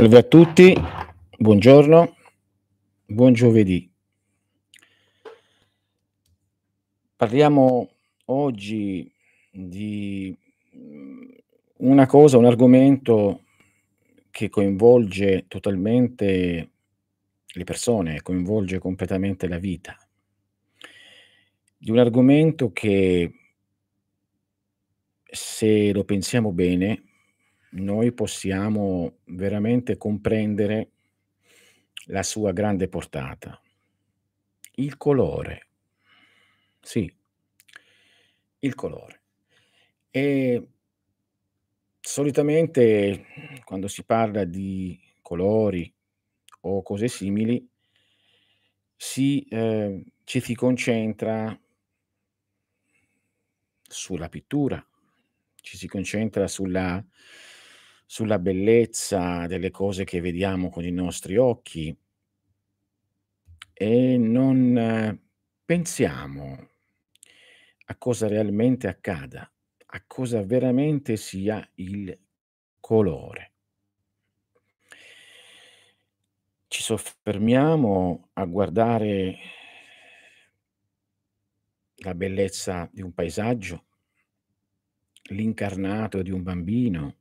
Salve a tutti, buongiorno, buon giovedì. Parliamo oggi di mm, una cosa, un argomento che coinvolge totalmente le persone, coinvolge completamente la vita, di un argomento che se lo pensiamo bene noi possiamo veramente comprendere la sua grande portata. Il colore, sì, il colore. E solitamente quando si parla di colori o cose simili, si, eh, ci si concentra sulla pittura, ci si concentra sulla sulla bellezza delle cose che vediamo con i nostri occhi e non pensiamo a cosa realmente accada, a cosa veramente sia il colore. Ci soffermiamo a guardare la bellezza di un paesaggio, l'incarnato di un bambino,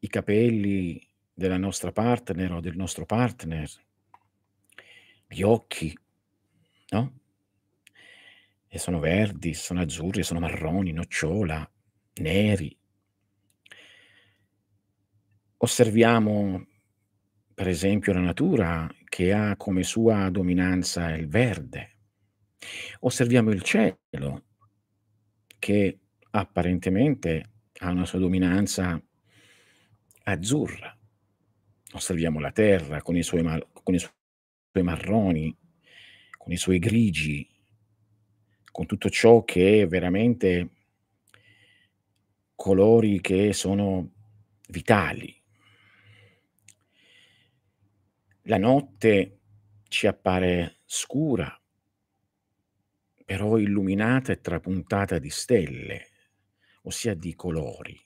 i capelli della nostra partner o del nostro partner, gli occhi, no? E sono verdi, sono azzurri, sono marroni, nocciola, neri. Osserviamo, per esempio, la natura che ha come sua dominanza il verde. Osserviamo il cielo che apparentemente ha una sua dominanza azzurra. Osserviamo la terra con i suoi, mar- con i suoi marroni, con i suoi grigi, con tutto ciò che è veramente colori che sono vitali. La notte ci appare scura, però illuminata e trapuntata di stelle, ossia di colori.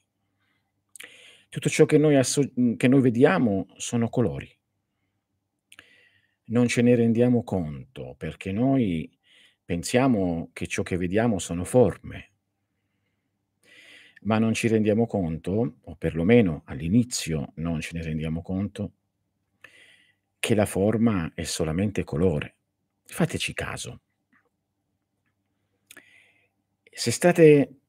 Tutto ciò che noi, asso- mhmm, che noi vediamo sono colori. Non ce ne rendiamo conto perché noi pensiamo che ciò che vediamo sono forme, ma non ci rendiamo conto, o perlomeno all'inizio non ce ne rendiamo conto, che la forma è solamente colore. Fateci caso. Se state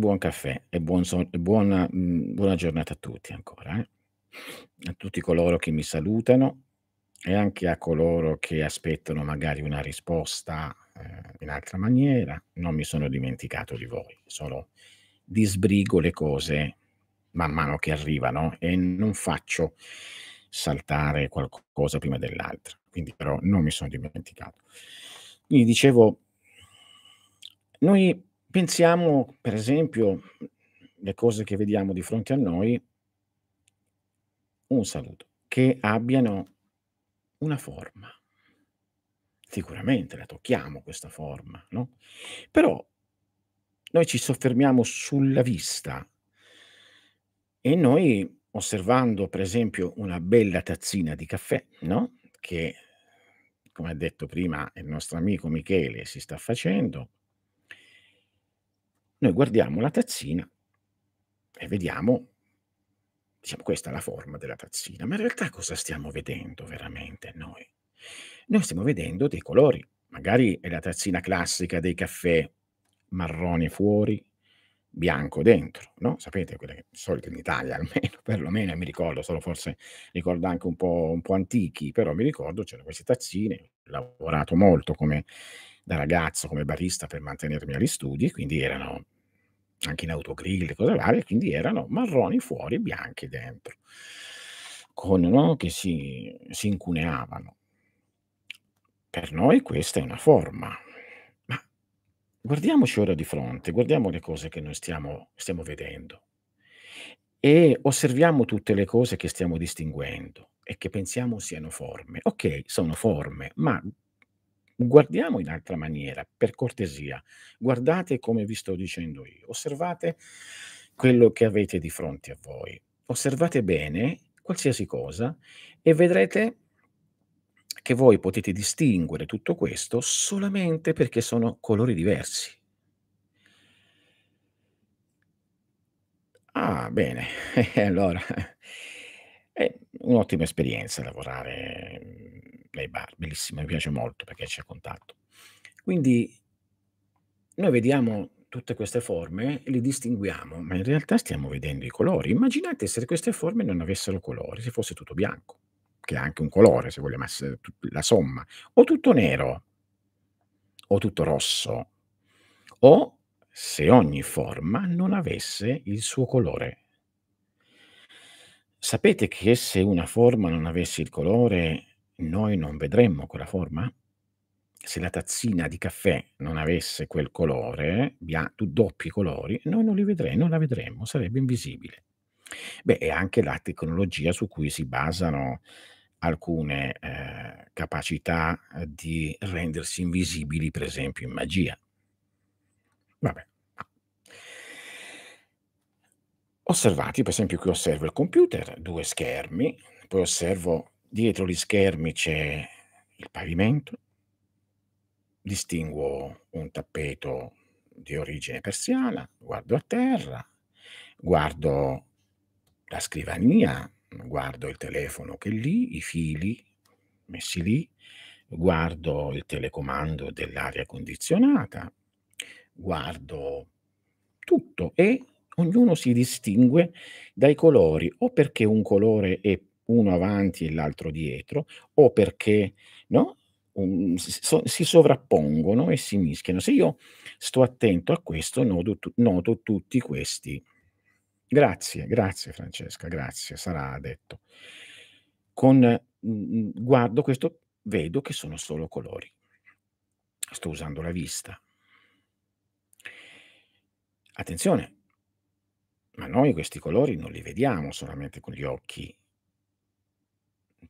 buon caffè e buon son- buona, mh, mm, buona, giornata a tutti ancora, eh? a tutti coloro che mi salutano e anche a coloro che aspettano magari una risposta eh, in altra maniera. Non mi sono dimenticato di voi, solo disbrigo le cose man mano che arrivano e non faccio saltare qualcosa prima dell'altra. Quindi però non mi sono dimenticato. Quindi dicevo, noi Pensiamo, per esempio, le cose che vediamo di fronte a noi, un saluto, che abbiano una forma. Sicuramente la tocchiamo questa forma, no? Però noi ci soffermiamo sulla vista e noi osservando per esempio una bella tazzina di caffè, no? Che come ha detto prima il nostro amico Michele si sta facendo, noi guardiamo la tazzina e vediamo, diciamo, questa è la forma della tazzina, ma in realtà cosa stiamo vedendo veramente noi? Noi stiamo vedendo dei colori, magari è la tazzina classica dei caffè marrone fuori, bianco dentro, no? Sapete, quella che è solita in Italia almeno, perlomeno mi ricordo, sono forse ricordo anche un po', un po', antichi, però mi ricordo c'erano queste tazzine, ho lavorato molto come da ragazzo come barista per mantenermi agli studi, quindi erano anche in autogrill e cose varie, quindi erano marroni fuori e bianchi dentro, con, no, che si, si incuneavano. Per noi questa è una forma, ma guardiamoci ora di fronte, guardiamo le cose che noi stiamo, stiamo vedendo e osserviamo tutte le cose che stiamo distinguendo e che pensiamo siano forme. Ok, sono forme, ma Guardiamo in altra maniera, per cortesia. Guardate come vi sto dicendo io. Osservate quello che avete di fronte a voi. Osservate bene qualsiasi cosa e vedrete che voi potete distinguere tutto questo solamente perché sono colori diversi. Ah, bene, allora, eh, un'ottima esperienza lavorare mhmm, nei bar, bellissima, mi piace molto perché c'è contatto. Quindi noi vediamo tutte queste forme e le distinguiamo, ma in realtà stiamo vedendo i colori. Immaginate se queste forme non avessero colori, se fosse tutto bianco, che è anche un colore, se vogliamo essere la somma, o tutto nero, o tutto rosso, o se ogni forma non avesse il suo colore Sapete che se una forma non avesse il colore, noi non vedremmo quella forma? Se la tazzina di caffè non avesse quel colore, doppi colori, noi non li vedremmo, non la vedremmo, sarebbe invisibile. Beh, è anche la tecnologia su cui si basano alcune eh, capacità di rendersi invisibili, per esempio in magia. Vabbè, osservati, per esempio qui osservo il computer, due schermi, poi osservo dietro gli schermi c'è il pavimento, distinguo un tappeto di origine persiana, guardo a terra, guardo la scrivania, guardo il telefono che è lì, i fili messi lì, guardo il telecomando dell'aria condizionata, guardo tutto e ognuno si distingue dai colori, o perché un colore è uno avanti e l'altro dietro, o perché no? Um, si sovrappongono e si mischiano. Se io sto attento a questo, noto, noto tutti questi. Grazie, grazie Francesca, grazie, sarà detto. Con, mh, mm, mm, guardo questo, vedo che sono solo colori. Sto usando la vista. Attenzione, ma noi questi colori non li vediamo solamente con gli occhi,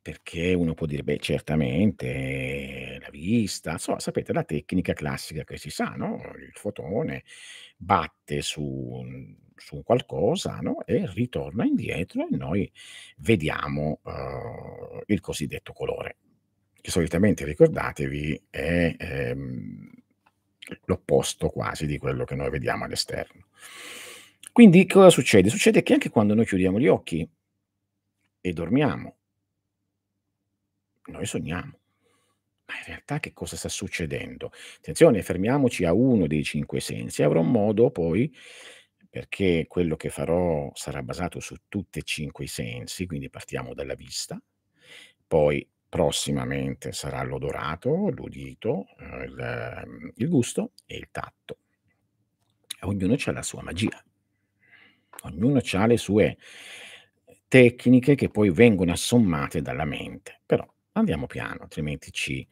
perché uno può dire, beh, certamente la vista, so, sapete la tecnica classica che si sa, no? il fotone batte su, su qualcosa no? e ritorna indietro e noi vediamo uh, il cosiddetto colore, che solitamente, ricordatevi, è ehm, l'opposto quasi di quello che noi vediamo all'esterno. Quindi cosa succede? Succede che anche quando noi chiudiamo gli occhi e dormiamo, noi sogniamo. Ma in realtà che cosa sta succedendo? Attenzione, fermiamoci a uno dei cinque sensi. Avrò modo poi, perché quello che farò sarà basato su tutti e cinque i sensi, quindi partiamo dalla vista, poi prossimamente sarà l'odorato, l'udito, eh, il, ehm, il gusto e il tatto. Ognuno ha la sua magia. Ognuno ha le sue tecniche che poi vengono assommate dalla mente. Però andiamo piano, altrimenti ci,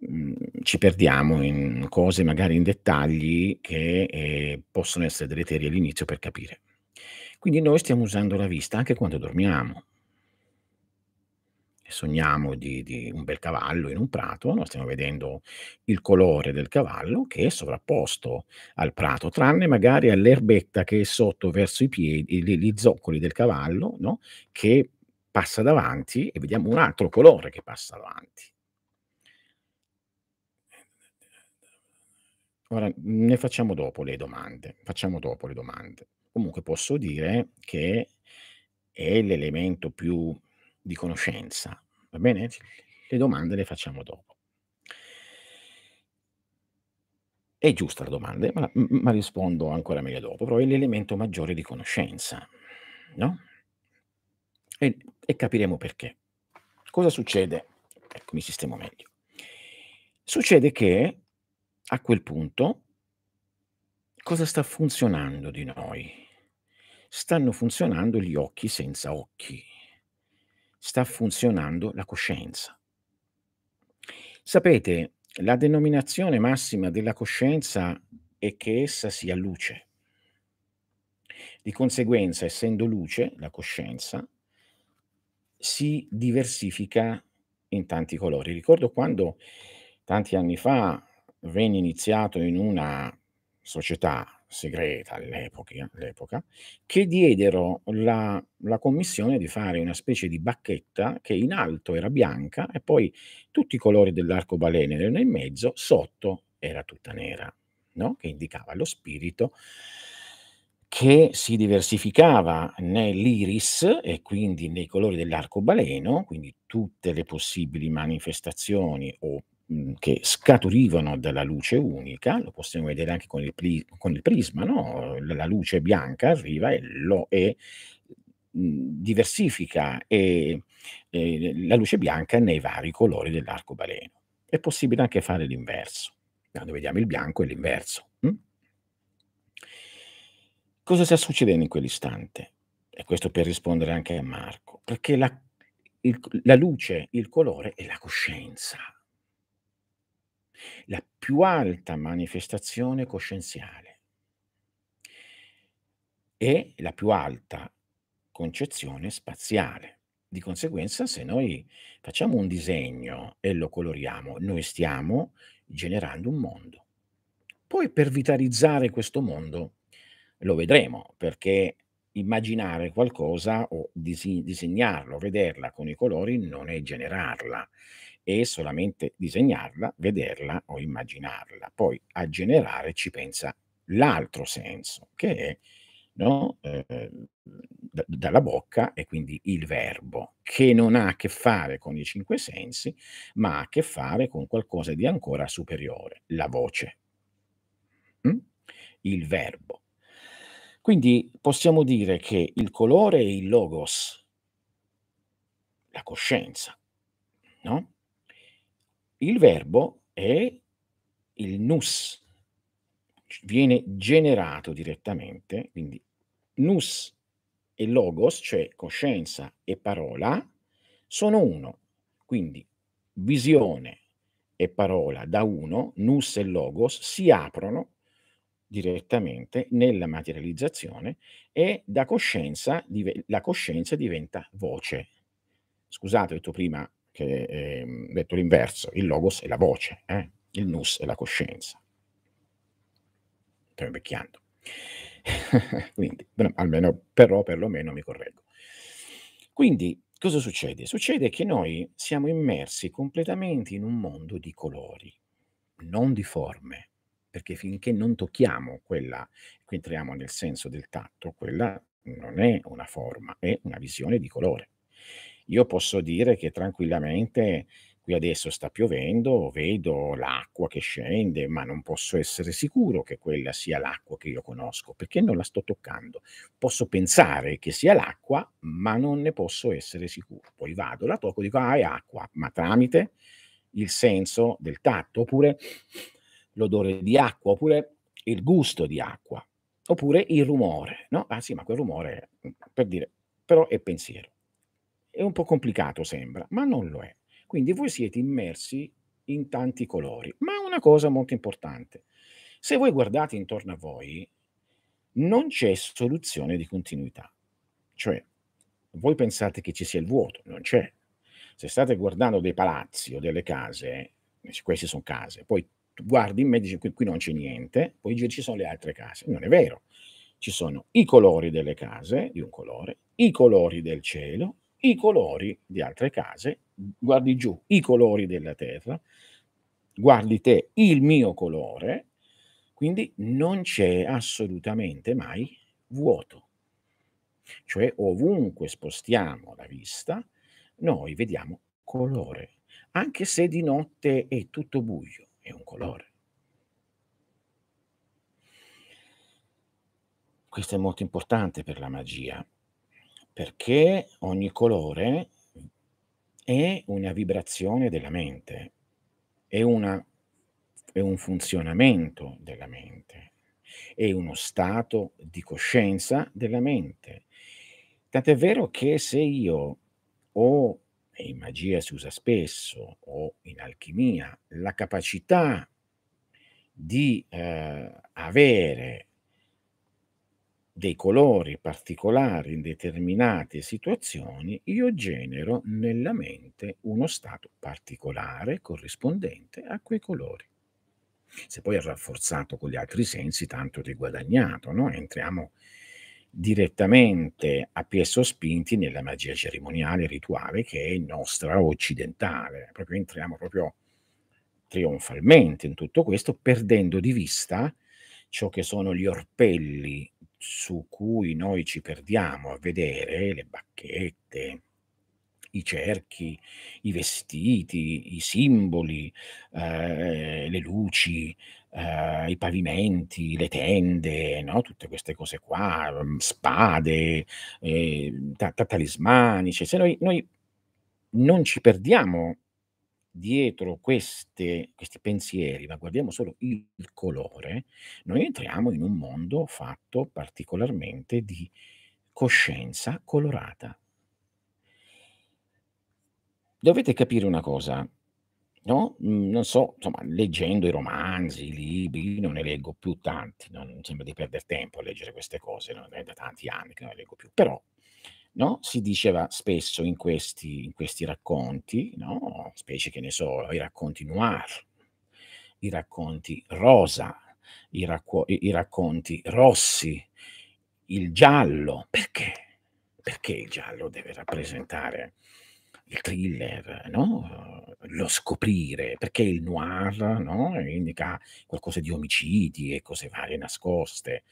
mh, mm, ci perdiamo in cose, magari in dettagli che eh, possono essere deleteri all'inizio per capire. Quindi noi stiamo usando la vista anche quando dormiamo sogniamo di, di, un bel cavallo in un prato, no? stiamo vedendo il colore del cavallo che è sovrapposto al prato, tranne magari all'erbetta che è sotto verso i piedi, gli, gli zoccoli del cavallo, no? che passa davanti e vediamo un altro colore che passa davanti. Ora ne facciamo dopo le domande, facciamo dopo le domande. Comunque posso dire che è l'elemento più di conoscenza Va bene? Le domande le facciamo dopo. È giusta la domanda, ma, ma rispondo ancora meglio dopo, però è l'elemento maggiore di conoscenza, no? E, e capiremo perché. Cosa succede? Ecco, mi sistemo meglio. Succede che a quel punto cosa sta funzionando di noi? Stanno funzionando gli occhi senza occhi sta funzionando la coscienza. Sapete, la denominazione massima della coscienza è che essa sia luce. Di conseguenza, essendo luce, la coscienza, si diversifica in tanti colori. Ricordo quando tanti anni fa venne iniziato in una società segreta all'epoca, che diedero la, la, commissione di fare una specie di bacchetta che in alto era bianca e poi tutti i colori dell'arcobaleno erano in mezzo, sotto era tutta nera, no? che indicava lo spirito che si diversificava nell'iris e quindi nei colori dell'arcobaleno, quindi tutte le possibili manifestazioni o Mhmm, che scaturivano dalla luce unica, lo possiamo vedere anche con il, pli, con il prisma, no? la luce bianca arriva e, lo, e mhmm, diversifica e, e la luce bianca nei vari colori dell'arcobaleno. È possibile anche fare l'inverso, quando vediamo il bianco è l'inverso. Hm? Cosa sta succedendo in quell'istante? E questo per rispondere anche a Marco, perché la, il, la luce, il colore è la coscienza la più alta manifestazione coscienziale e la più alta concezione spaziale. Di conseguenza, se noi facciamo un disegno e lo coloriamo, noi stiamo generando un mondo. Poi per vitalizzare questo mondo lo vedremo, perché immaginare qualcosa o disegnarlo, vederla con i colori non è generarla, è solamente disegnarla, vederla o immaginarla. Poi a generare ci pensa l'altro senso, che è no, eh, d- dalla bocca e quindi il verbo, che non ha a che fare con i cinque sensi, ma ha a che fare con qualcosa di ancora superiore, la voce, mm? il verbo. Quindi possiamo dire che il colore è il logos, la coscienza, no? Il verbo è il nus, viene generato direttamente, quindi nus e logos, cioè coscienza e parola, sono uno. Quindi visione e parola da uno, nus e logos, si aprono direttamente nella materializzazione e da coscienza, la coscienza diventa voce. Scusate, ho detto prima che è ehm, detto l'inverso, il logos è la voce, eh? il nus è la coscienza. Sto invecchiando. Quindi, almeno, però perlomeno mi correggo. Quindi, cosa succede? Succede che noi siamo immersi completamente in un mondo di colori, non di forme, perché finché non tocchiamo quella, qui entriamo nel senso del tatto, quella non è una forma, è una visione di colore. Io posso dire che tranquillamente qui adesso sta piovendo, vedo l'acqua che scende, ma non posso essere sicuro che quella sia l'acqua che io conosco, perché non la sto toccando. Posso pensare che sia l'acqua, ma non ne posso essere sicuro. Poi vado, la tocco, dico, ah, è acqua, ma tramite il senso del tatto, oppure l'odore di acqua, oppure il gusto di acqua, oppure il rumore, no? Ah sì, ma quel rumore, mm, per dire, però è pensiero. È un po' complicato sembra, ma non lo è. Quindi voi siete immersi in tanti colori. Ma una cosa molto importante, se voi guardate intorno a voi, non c'è soluzione di continuità. Cioè, voi pensate che ci sia il vuoto, non c'è. Se state guardando dei palazzi o delle case, eh, queste sono case, poi guardi in mezzo, qui, qui non c'è niente, poi ci sono le altre case. Non è vero. Ci sono i colori delle case, di un colore, i colori del cielo, i colori di altre case, guardi giù i colori della terra, guardi te il mio colore, quindi non c'è assolutamente mai vuoto. Cioè ovunque spostiamo la vista, noi vediamo colore, anche se di notte è tutto buio, è un colore. Questo è molto importante per la magia, perché ogni colore è una vibrazione della mente, è, una, è, un funzionamento della mente, è uno stato di coscienza della mente. Tant'è vero che se io ho, e in magia si usa spesso, o in alchimia, la capacità di eh, avere dei colori particolari in determinate situazioni, io genero nella mente uno stato particolare corrispondente a quei colori. Se poi è rafforzato con gli altri sensi, tanto ti guadagnato, no? Entriamo direttamente a piè sospinti nella magia cerimoniale rituale che è nostra occidentale, proprio entriamo proprio trionfalmente in tutto questo, perdendo di vista ciò che sono gli orpelli su cui noi ci perdiamo a vedere le bacchette, i cerchi, i vestiti, i simboli, eh, le luci, eh, i pavimenti, le tende, no? tutte queste cose qua, mm, spade, eh, ta- talismanici. Cioè se noi, noi non ci perdiamo dietro queste, questi pensieri, ma guardiamo solo il colore, noi entriamo in un mondo fatto particolarmente di coscienza colorata. Dovete capire una cosa, no? Mm, non so, insomma, leggendo i romanzi, i libri, non ne leggo più tanti, non mi sembra di perdere tempo a leggere queste cose, non è da tanti anni che non ne leggo più, però No? si diceva spesso in questi, in questi racconti, no? specie che ne so, i racconti noir, i racconti rosa, i, racco- i racconti rossi, il giallo. Perché? Perché il giallo deve rappresentare il thriller, no? lo scoprire, perché il noir no? indica qualcosa di omicidi e cose varie nascoste.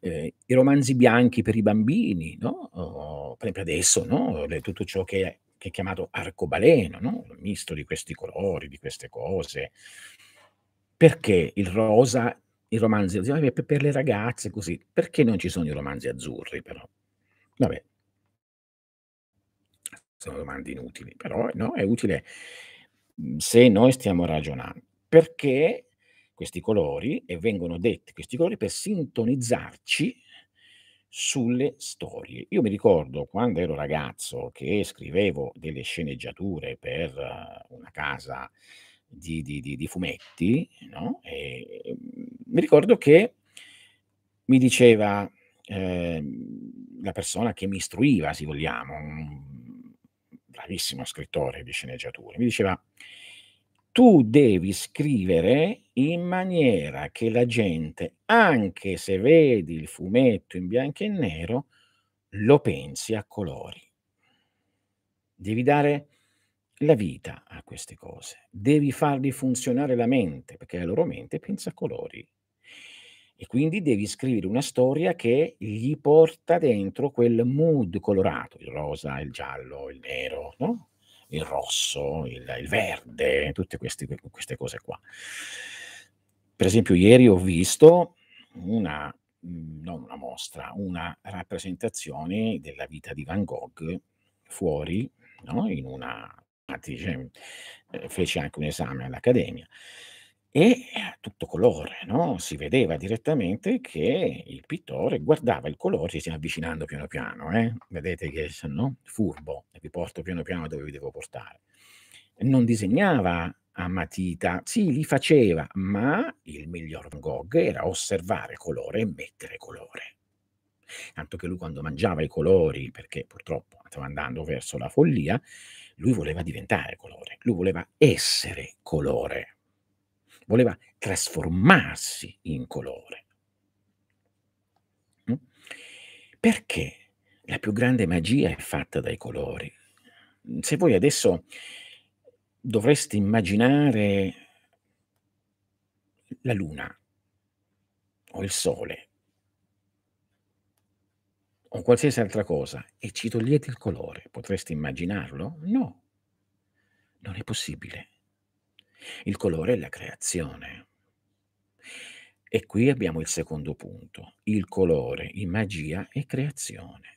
Eh, I romanzi bianchi per i bambini, no? oh, per esempio adesso Le, tutto ciò che è, che è chiamato arcobaleno, no? il misto di questi colori, di queste cose. Perché il rosa, i romanzi azzurri, per le ragazze così, perché non ci sono i romanzi azzurri però? Vabbè, sono domande inutili, però eh, no, è utile mhmm, se noi stiamo ragionando, perché questi colori, e vengono detti questi colori per sintonizzarci sulle storie. Io mi ricordo quando ero ragazzo che scrivevo delle sceneggiature per eh, una casa di, di, di, di fumetti, no? e, mhmm, mi ricordo che mi diceva eh, la persona che mi istruiva, se vogliamo, bravissimo scrittore di sceneggiature, mi diceva, tu devi scrivere in maniera che la gente, anche se vedi il fumetto in bianco e nero, lo pensi a colori. Devi dare la vita a queste cose, devi fargli funzionare la mente, perché la loro mente pensa a colori e quindi devi scrivere una storia che gli porta dentro quel mood colorato, il rosa, il giallo, il nero, no? il rosso, il, il verde, tutte queste, queste cose qua. Per esempio, ieri ho visto una mm, non una mostra, una rappresentazione della vita di Van Gogh fuori, no? in una, diciamo, fece anche un esame all'Accademia e a tutto colore, no? si vedeva direttamente che il pittore guardava il colore, si stiamo avvicinando piano piano, eh? vedete che sono furbo, vi porto piano piano dove vi devo portare. Non disegnava a matita, sì, li faceva, ma il miglior Van Gogh era osservare colore e mettere colore. Tanto che lui quando mangiava i colori, perché purtroppo stava andando verso la follia, lui voleva diventare colore, lui voleva essere colore voleva trasformarsi in colore. Mm? Perché la più grande magia è fatta dai colori? Se voi adesso dovreste immaginare la luna o il sole o qualsiasi altra cosa e ci togliete il colore, potreste immaginarlo? No, non è possibile il colore è la creazione. E qui abbiamo il secondo punto. Il colore in magia è creazione.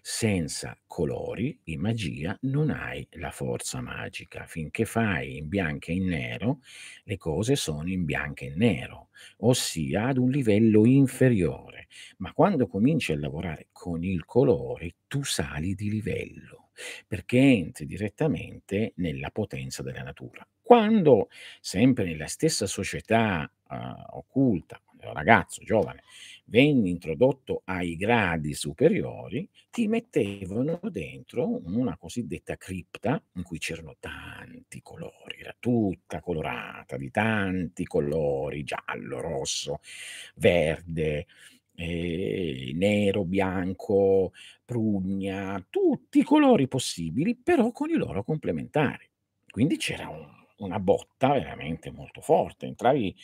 Senza colori in magia non hai la forza magica. Finché fai in bianco e in nero, le cose sono in bianco e in nero, ossia ad un livello inferiore. Ma quando cominci a lavorare con il colore, tu sali di livello, perché entri direttamente nella potenza della natura quando, sempre nella stessa società uh, occulta, quando ero ragazzo, giovane, venni introdotto ai gradi superiori, ti mettevano dentro una cosiddetta cripta in cui c'erano tanti colori, era tutta colorata di tanti colori, giallo, rosso, verde, eh, nero, bianco, prugna, tutti i colori possibili, però con i loro complementari. Quindi c'era un una botta veramente molto forte, entravi,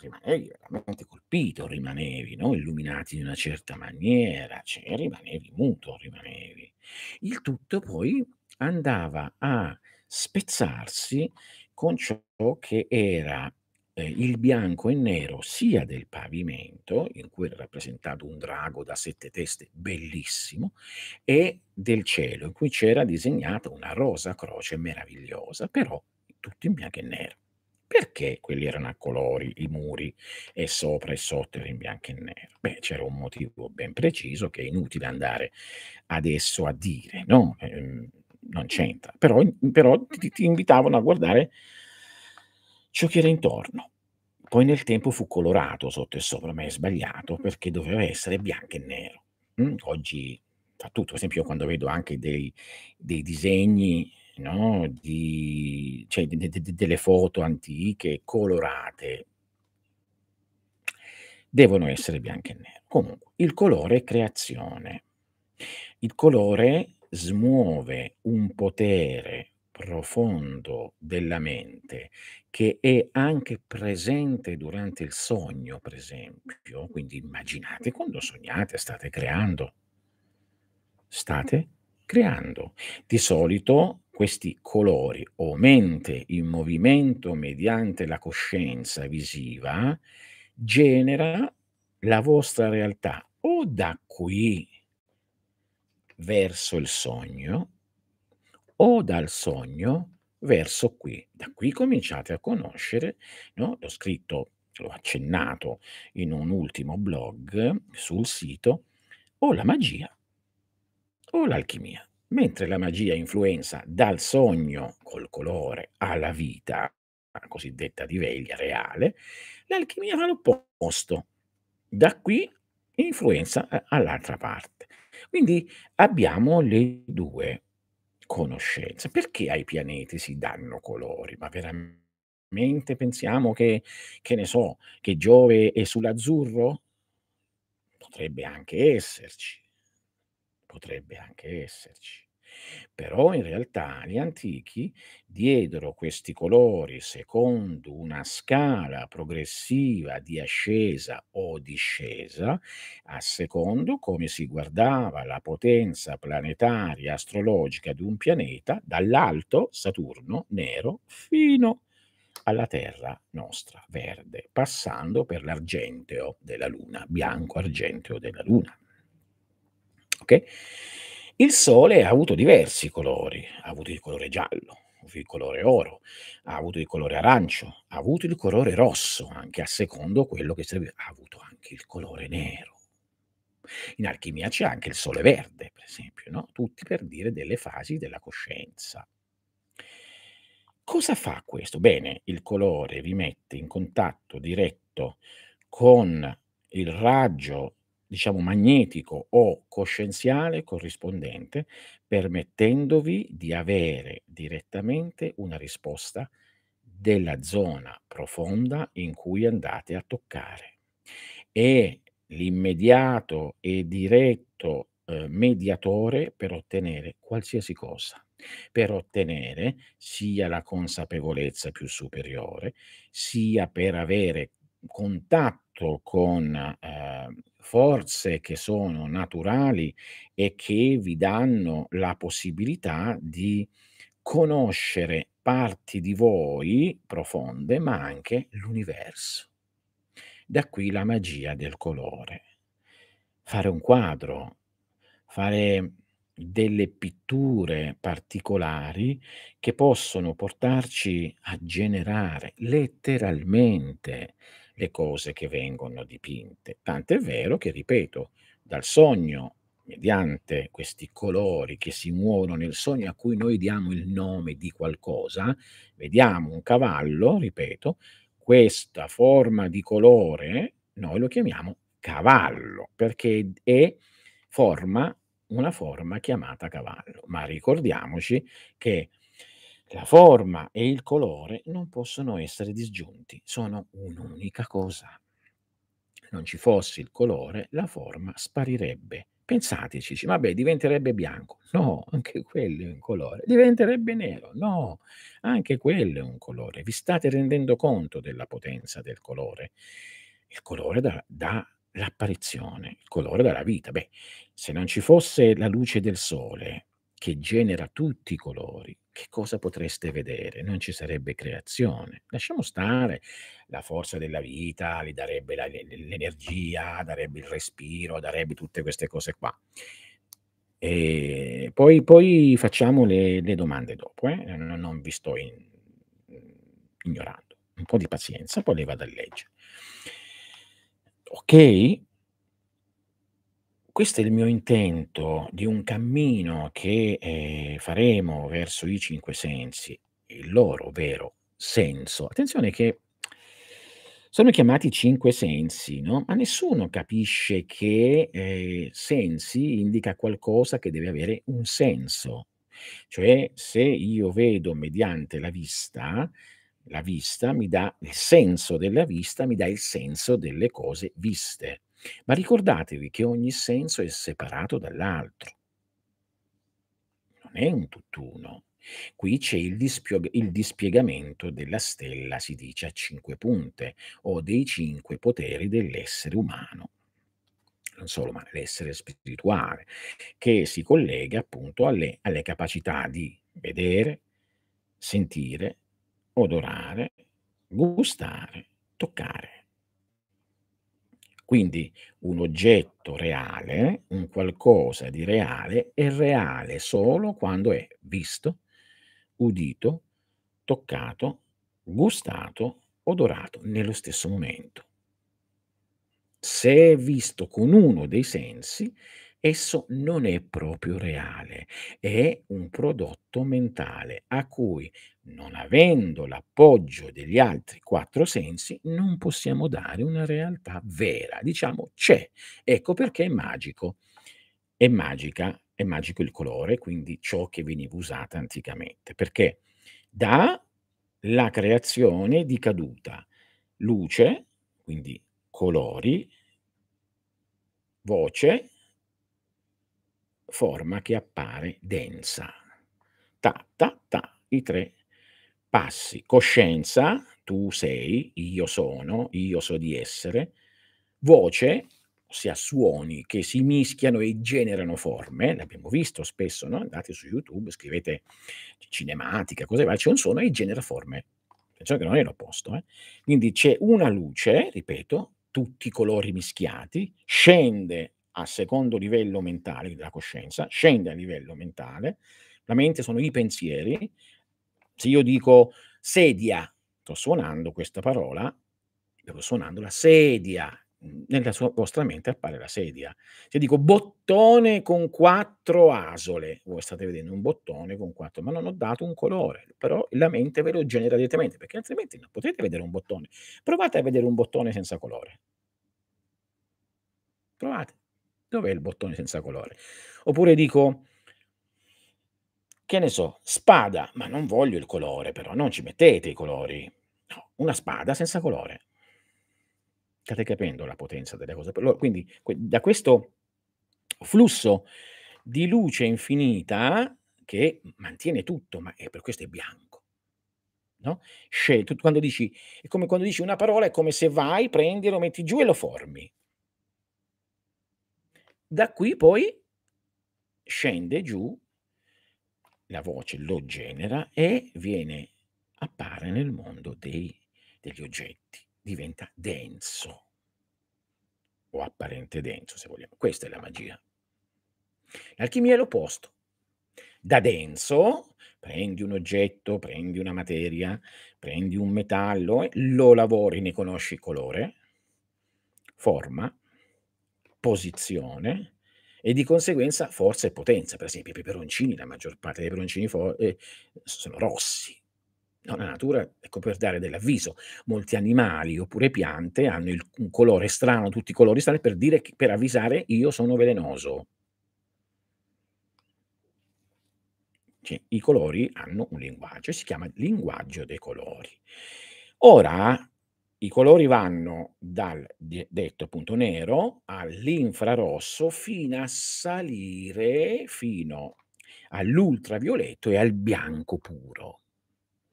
rimanevi veramente colpito, rimanevi no? illuminati in una certa maniera, cioè, rimanevi muto, rimanevi. Il tutto poi andava a spezzarsi con ciò che era eh, il bianco e nero sia del pavimento, in cui era rappresentato un drago da sette teste, bellissimo, e del cielo, in cui c'era disegnata una rosa croce meravigliosa, però tutto in bianco e nero. Perché quelli erano a colori, i muri e sopra e sotto erano in bianco e nero? Beh, c'era un motivo ben preciso che è inutile andare adesso a dire, no? Eh, non c'entra, però, però ti, ti invitavano a guardare ciò che era intorno. Poi nel tempo fu colorato sotto e sopra, ma è sbagliato perché doveva essere bianco e nero. Mm? Oggi fa tutto, per esempio io quando vedo anche dei, dei disegni no? di, cioè, de, de, de, delle foto antiche, colorate, devono essere bianche e nere. Comunque, il colore è creazione. Il colore smuove un potere profondo della mente che è anche presente durante il sogno, per esempio. Quindi immaginate quando sognate, state creando. State creando. Di solito questi colori o mente in movimento mediante la coscienza visiva genera la vostra realtà o da qui verso il sogno o dal sogno verso qui. Da qui cominciate a conoscere, no? l'ho scritto, l'ho accennato in un ultimo blog sul sito, o la magia o l'alchimia. Mentre la magia influenza dal sogno col colore alla vita, la cosiddetta di veglia reale, l'alchimia fa l'opposto. Da qui influenza eh, all'altra parte. Quindi abbiamo le due conoscenze. Perché ai pianeti si danno colori? Ma veramente pensiamo che, che ne so, che Giove è sull'azzurro? Potrebbe anche esserci potrebbe anche esserci. Però in realtà gli antichi diedero questi colori secondo una scala progressiva di ascesa o discesa, a secondo come si guardava la potenza planetaria astrologica di un pianeta dall'alto Saturno nero fino alla Terra nostra verde, passando per l'argenteo della Luna, bianco argenteo della Luna. Okay? Il sole ha avuto diversi colori, ha avuto il colore giallo, il colore oro, ha avuto il colore arancio, ha avuto il colore rosso, anche a secondo quello che serviva, ha avuto anche il colore nero. In alchimia c'è anche il sole verde, per esempio, no? tutti per dire delle fasi della coscienza. Cosa fa questo? Bene, il colore vi mette in contatto diretto con il raggio diciamo, magnetico o coscienziale corrispondente, permettendovi di avere direttamente una risposta della zona profonda in cui andate a toccare. E l'immediato e diretto eh, mediatore per ottenere qualsiasi cosa, per ottenere sia la consapevolezza più superiore, sia per avere contatto fatto con eh, forze che sono naturali e che vi danno la possibilità di conoscere parti di voi profonde, ma anche l'universo. Da qui la magia del colore. Fare un quadro, fare delle pitture particolari che possono portarci a generare letteralmente le cose che vengono dipinte. Tant'è vero che, ripeto, dal sogno, mediante questi colori che si muovono nel sogno a cui noi diamo il nome di qualcosa, vediamo un cavallo, ripeto, questa forma di colore noi lo chiamiamo cavallo, perché è forma, una forma chiamata cavallo. Ma ricordiamoci che la forma e il colore non possono essere disgiunti, sono un'unica cosa. Se non ci fosse il colore, la forma sparirebbe. Pensateci, vabbè, diventerebbe bianco. No, anche quello è un colore. Diventerebbe nero. No, anche quello è un colore. Vi state rendendo conto della potenza del colore? Il colore dà, dà l'apparizione, il colore dà la vita. Beh, se non ci fosse la luce del sole che genera tutti i colori, che cosa potreste vedere? Non ci sarebbe creazione. Lasciamo stare la forza della vita, gli darebbe la, l'energia, darebbe il respiro, darebbe tutte queste cose qua. E poi, poi facciamo le, le, domande dopo, eh? non, non, vi sto in, ignorando. Un po' di pazienza, poi le vado a leggere. Ok, questo è il mio intento di un cammino che, ehm, faremo verso i cinque sensi, il loro vero senso. Attenzione che sono chiamati cinque sensi, no, ma nessuno capisce che, ehm, sensi indica qualcosa che deve avere un senso. Cioè, se io vedo mediante la vista, la vista mi dà il senso della vista, mi dà il senso delle cose viste. Ma ricordatevi che ogni senso è separato dall'altro. Non è un tutt'uno. Qui c'è il, dispieg- il dispiegamento della stella, si dice, a cinque punte, o dei cinque poteri dell'essere umano non solo, ma l'essere spirituale, che si collega appunto alle, alle, capacità di vedere, sentire, odorare, gustare, toccare. Quindi un oggetto reale, un qualcosa di reale, è reale solo quando è visto, udito, toccato, gustato, odorato nello stesso momento. Se è visto con uno dei sensi, esso non è proprio reale, è un prodotto mentale a cui, non avendo l'appoggio degli altri quattro sensi, non possiamo dare una realtà vera. Diciamo c'è. Ecco perché è magico. È magica, è magico il colore, quindi ciò che veniva usato anticamente, perché dà la creazione di caduta, luce, quindi colori, voce, forma che appare densa. Ta, ta, ta, i tre passi. Coscienza, tu sei, io sono, io so di essere. Voce, ossia suoni che si mischiano e generano forme, l'abbiamo visto spesso, no? andate su YouTube, scrivete cinematica, cose varie, c'è un suono e genera forme. Penso che non è l'opposto. Eh? Quindi c'è una luce, ripeto, tutti i colori mischiati, scende al secondo livello mentale della coscienza, scende a livello mentale, la mente sono i pensieri. Se io dico sedia, sto suonando questa parola, sto suonando la sedia, mm, nella sua, vostra mente appare la sedia. Se dico bottone con quattro asole, voi state vedendo un bottone con quattro, ma non ho dato un colore, però la mente ve lo genera direttamente, perché altrimenti non potete vedere un bottone. Provate a vedere un bottone senza colore. Provate. Dov'è il bottone senza colore? Oppure dico, che ne so, spada, ma non voglio il colore però, non ci mettete i colori. No, una spada senza colore. State capendo la potenza delle cose. Quindi da questo flusso di luce infinita che mantiene tutto, ma è, per questo è bianco. No? quando dici, è come quando dici una parola, è come se vai, prendi, lo metti giù e lo formi. Da qui poi scende giù, la voce lo genera e viene, appare nel mondo dei, degli oggetti, diventa denso o apparente denso se vogliamo. Questa è la magia. L'alchimia è l'opposto. Da denso prendi un oggetto, prendi una materia, prendi un metallo, lo lavori, ne conosci colore, forma, posizione e di conseguenza forza e potenza. Per esempio i peperoncini, la maggior parte dei peperoncini for- eh, sono rossi. No, la natura, ecco per dare dell'avviso, molti animali oppure piante hanno il, un colore strano, tutti i colori strani, per, dire, per avvisare io sono velenoso. Cioè, I colori hanno un linguaggio, si chiama linguaggio dei colori. Ora, i colori vanno dal detto appunto nero all'infrarosso fino a salire fino all'ultravioletto e al bianco puro.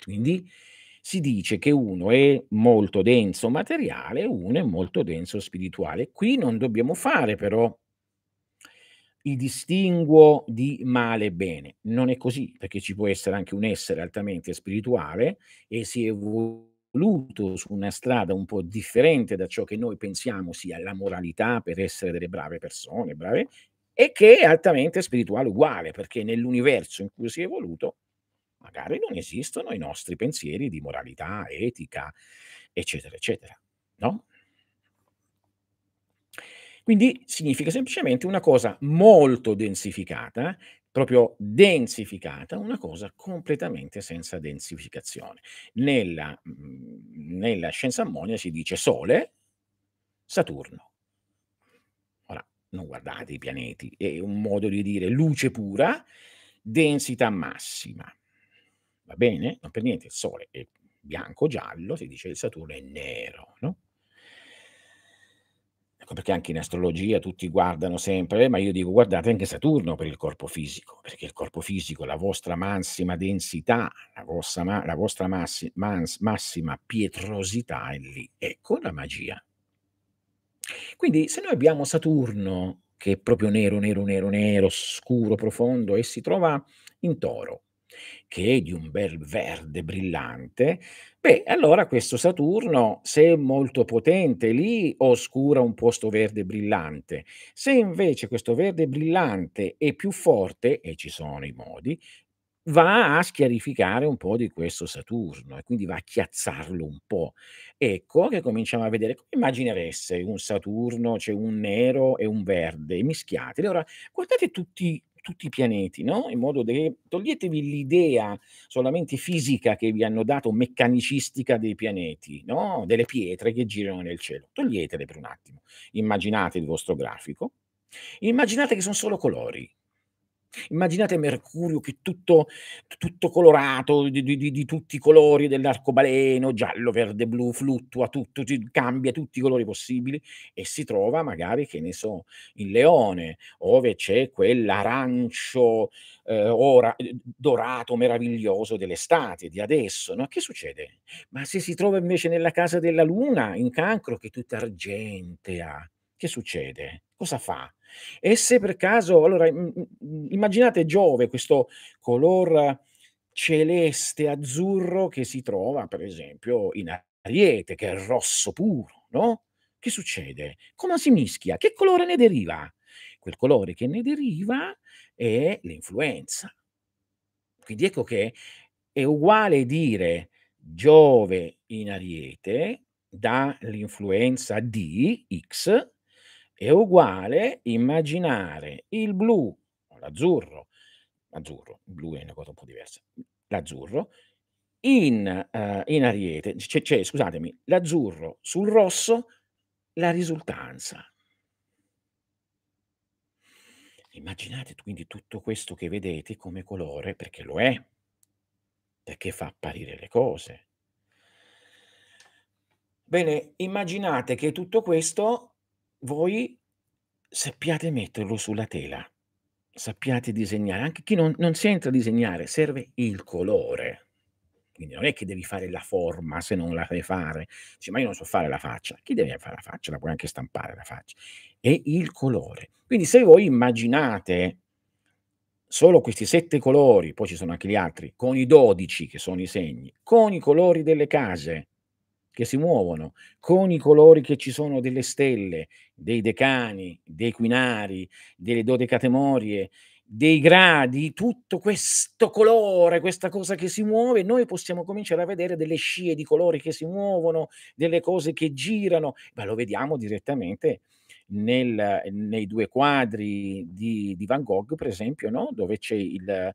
Quindi si dice che uno è molto denso materiale, uno è molto denso spirituale. Qui non dobbiamo fare però il distinguo di male e bene. Non è così, perché ci può essere anche un essere altamente spirituale e si evolve voluto su una strada un po' differente da ciò che noi pensiamo sia la moralità per essere delle brave persone, brave, e che è altamente spirituale uguale, perché nell'universo in cui si è evoluto magari non esistono i nostri pensieri di moralità, etica, eccetera, eccetera. No? Quindi significa semplicemente una cosa molto densificata proprio densificata, una cosa completamente senza densificazione. Nella, mhmm, nella scienza ammonia si dice Sole, Saturno. Ora, non guardate i pianeti, è un modo di dire luce pura, densità massima. Va bene? Non per niente il Sole è bianco-giallo, si dice il Saturno è nero, no? Ecco, perché anche in astrologia tutti guardano sempre, ma io dico guardate anche Saturno per il corpo fisico, perché il corpo fisico, la vostra massima densità, la vostra, la vostra massi, mans, massima pietrosità è lì, ecco la magia. Quindi se noi abbiamo Saturno, che è proprio nero, nero, nero, nero, scuro, profondo, e si trova in toro, che è di un bel verde brillante, Beh, allora questo Saturno, se è molto potente lì, oscura un posto verde brillante. Se invece questo verde brillante è più forte, e ci sono i modi, va a schiarificare un po' di questo Saturno e quindi va a chiazzarlo un po'. Ecco che cominciamo a vedere come immaginereste un Saturno, c'è un nero e un verde mischiateli. Allora, guardate tutti tutti i pianeti, no? in modo che toglietevi l'idea solamente fisica che vi hanno dato, meccanicistica dei pianeti, no? delle pietre che girano nel cielo, toglietele per un attimo, immaginate il vostro grafico, immaginate che sono solo colori, Immaginate Mercurio che tutto, tutto colorato, di, di, di, tutti i colori dell'arcobaleno, giallo, verde, blu, fluttua tutto, cambia tutti i colori possibili e si trova magari, che ne so, il leone, dove c'è quell'arancio eh, ora, eh, dorato meraviglioso dell'estate, di adesso. No? Che succede? Ma se si trova invece nella casa della luna, in cancro, che è tutta argentea, che succede? Cosa fa? E se per caso, allora immaginate Giove, questo color celeste azzurro che si trova per esempio in Ariete, che è rosso puro, no? Che succede? Come si mischia? Che colore ne deriva? Quel colore che ne deriva è l'influenza. Quindi ecco che è uguale dire Giove in Ariete dà l'influenza di X è uguale immaginare il blu o l'azzurro, azzurro, il blu è una cosa un po' diversa, l'azzurro in, uh, in ariete, c'è, cioè, c'è, cioè, scusatemi, l'azzurro sul rosso, la risultanza. Immaginate quindi tutto questo che vedete come colore, perché lo è, perché fa apparire le cose. Bene, immaginate che tutto questo voi sappiate metterlo sulla tela, sappiate disegnare, anche chi non, non entra a disegnare, serve il colore. Quindi non è che devi fare la forma se non la sai fare. Dici, ma io non so fare la faccia. Chi deve fare la faccia? La puoi anche stampare la faccia. E il colore. Quindi se voi immaginate solo questi sette colori, poi ci sono anche gli altri, con i dodici che sono i segni, con i colori delle case, che si muovono, con i colori che ci sono delle stelle, dei decani, dei quinari, delle dodecatemorie, dei gradi, tutto questo colore, questa cosa che si muove, noi possiamo cominciare a vedere delle scie di colori che si muovono, delle cose che girano, ma lo vediamo direttamente nel, nei due quadri di, di, Van Gogh, per esempio, no? dove c'è il,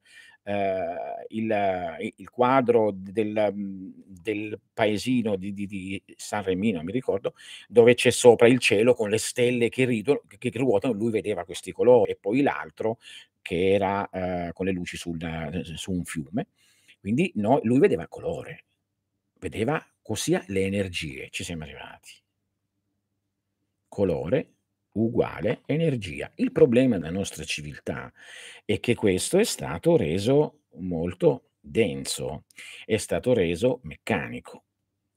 eh, il, eh, il, quadro del, mhmm, del paesino di, di, di, San Remino, mi ricordo, dove c'è sopra il cielo con le stelle che, ridono, che ruotano, lui vedeva questi colori, e poi l'altro che era eh, con le luci sul, eh, su un fiume. Quindi no, lui vedeva il colore, vedeva così le energie, ci siamo arrivati. Colore, uguale energia. Il problema della nostra civiltà è che questo è stato reso molto denso, è stato reso meccanico.